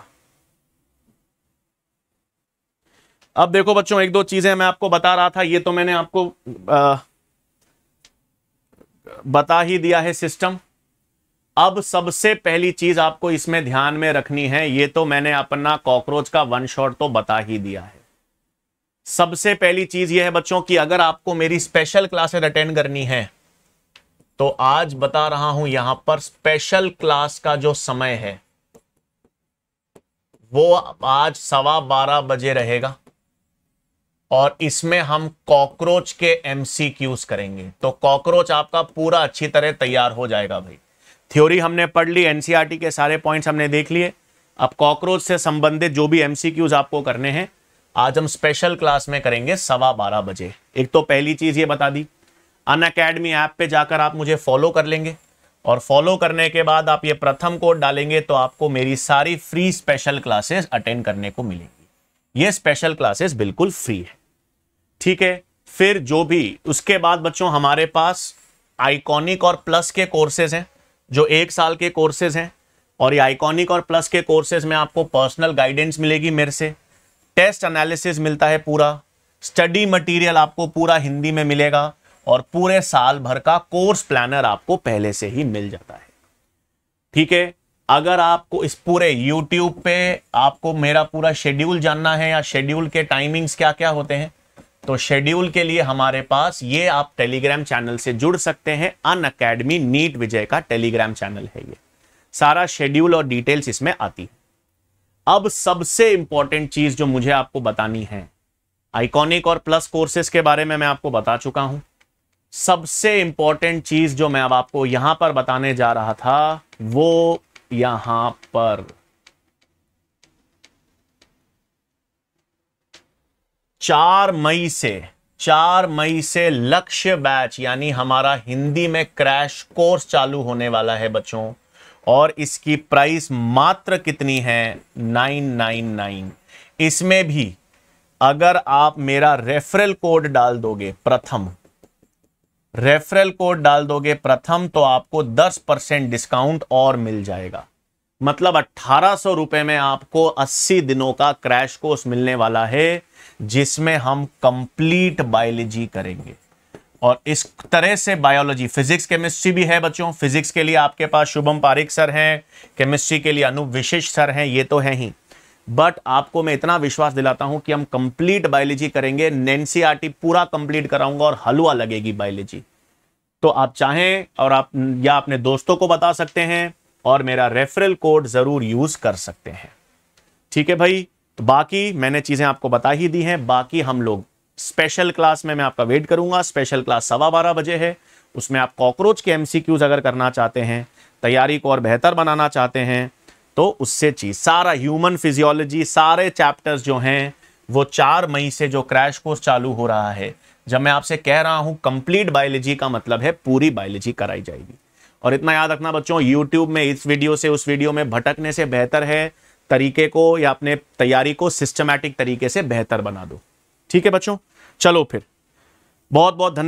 अब देखो बच्चों एक दो चीजें मैं आपको बता रहा था ये तो मैंने आपको आ, बता ही दिया है सिस्टम अब सबसे पहली चीज आपको इसमें ध्यान में रखनी है ये तो मैंने अपना कॉकरोच का वन शॉट तो बता ही दिया है सबसे पहली चीज यह है बच्चों कि अगर आपको मेरी स्पेशल क्लासेस अटेंड करनी है तो आज बता रहा हूं यहां पर स्पेशल क्लास का जो समय है वो आज सवा बारह बजे रहेगा और इसमें हम कॉकरोच के एमसीक्यूज करेंगे तो कॉकरोच आपका पूरा अच्छी तरह तैयार हो जाएगा भाई थ्योरी हमने पढ़ ली एनसीआरटी e के सारे पॉइंट्स हमने देख लिए अब कॉकरोच से संबंधित जो भी एमसीक्यूज आपको करने हैं आज हम स्पेशल क्लास में करेंगे सवा बारह बजे एक तो पहली चीज ये बता दी अन अकेडमी ऐप पे जाकर आप मुझे फॉलो कर लेंगे और फॉलो करने के बाद आप ये प्रथम कोड डालेंगे तो आपको मेरी सारी फ्री स्पेशल क्लासेस अटेंड करने को मिलेंगी ये स्पेशल क्लासेस बिल्कुल फ्री है ठीक है फिर जो भी उसके बाद बच्चों हमारे पास आइकॉनिक और प्लस के कोर्सेज हैं जो एक साल के कोर्सेज हैं और ये आइकॉनिक और प्लस के कोर्सेज में आपको पर्सनल गाइडेंस मिलेगी मेरे से टेस्ट एनालिसिस मिलता है पूरा स्टडी मटेरियल आपको पूरा हिंदी में मिलेगा और पूरे साल भर का कोर्स प्लानर आपको पहले से ही मिल जाता है ठीक है अगर आपको इस पूरे YouTube पे आपको मेरा पूरा शेड्यूल जानना है या शेड्यूल के टाइमिंग्स क्या क्या होते हैं तो शेड्यूल के लिए हमारे पास ये आप टेलीग्राम चैनल से जुड़ सकते हैं अन अकेडमी नीट विजय का टेलीग्राम चैनल है ये सारा शेड्यूल और डिटेल्स इसमें आती है अब सबसे इंपॉर्टेंट चीज जो मुझे आपको बतानी है आइकॉनिक और प्लस कोर्सेस के बारे में मैं आपको बता चुका हूं सबसे इंपॉर्टेंट चीज जो मैं अब आपको यहां पर बताने जा रहा था वो यहां पर चार मई से चार मई से लक्ष्य बैच यानी हमारा हिंदी में क्रैश कोर्स चालू होने वाला है बच्चों और इसकी प्राइस मात्र कितनी है 999 इसमें भी अगर आप मेरा रेफरल कोड डाल दोगे प्रथम रेफरल कोड डाल दोगे प्रथम तो आपको 10 परसेंट डिस्काउंट और मिल जाएगा मतलब अट्ठारह सौ रुपए में आपको 80 दिनों का क्रैश कोर्स मिलने वाला है जिसमें हम कंप्लीट बायोलॉजी करेंगे और इस तरह से बायोलॉजी फिजिक्स केमिस्ट्री भी है बच्चों फिजिक्स के लिए आपके पास शुभम पारिक सर हैं केमिस्ट्री के लिए अनुप विशेष सर हैं ये तो है ही बट आपको मैं इतना विश्वास दिलाता हूं कि हम कंप्लीट बायोलॉजी करेंगे नेनसीआरटी पूरा कंप्लीट कराऊंगा और हलवा लगेगी बायोलॉजी तो आप चाहें और आप या अपने दोस्तों को बता सकते हैं और मेरा रेफरल कोड जरूर यूज कर सकते हैं ठीक है भाई तो बाकी मैंने चीजें आपको बता ही दी हैं बाकी हम लोग स्पेशल क्लास में मैं आपका वेट करूंगा स्पेशल क्लास सवा बारह बजे है उसमें आप कॉकरोच के एमसीक्यूज अगर करना चाहते हैं तैयारी को और बेहतर बनाना चाहते हैं तो उससे चीज सारा ह्यूमन फिजियोलॉजी सारे चैप्टर्स जो हैं वो चार मई से जो क्रैश कोर्स चालू हो रहा है जब मैं आपसे कह रहा हूं कंप्लीट बायोलॉजी का मतलब है पूरी बायोलॉजी कराई जाएगी और इतना याद रखना बच्चों यूट्यूब में इस वीडियो से उस वीडियो में भटकने से बेहतर है तरीके को या अपने तैयारी को सिस्टमैटिक तरीके से बेहतर बना दो ठीक है बच्चों चलो फिर बहुत बहुत धन्यवाद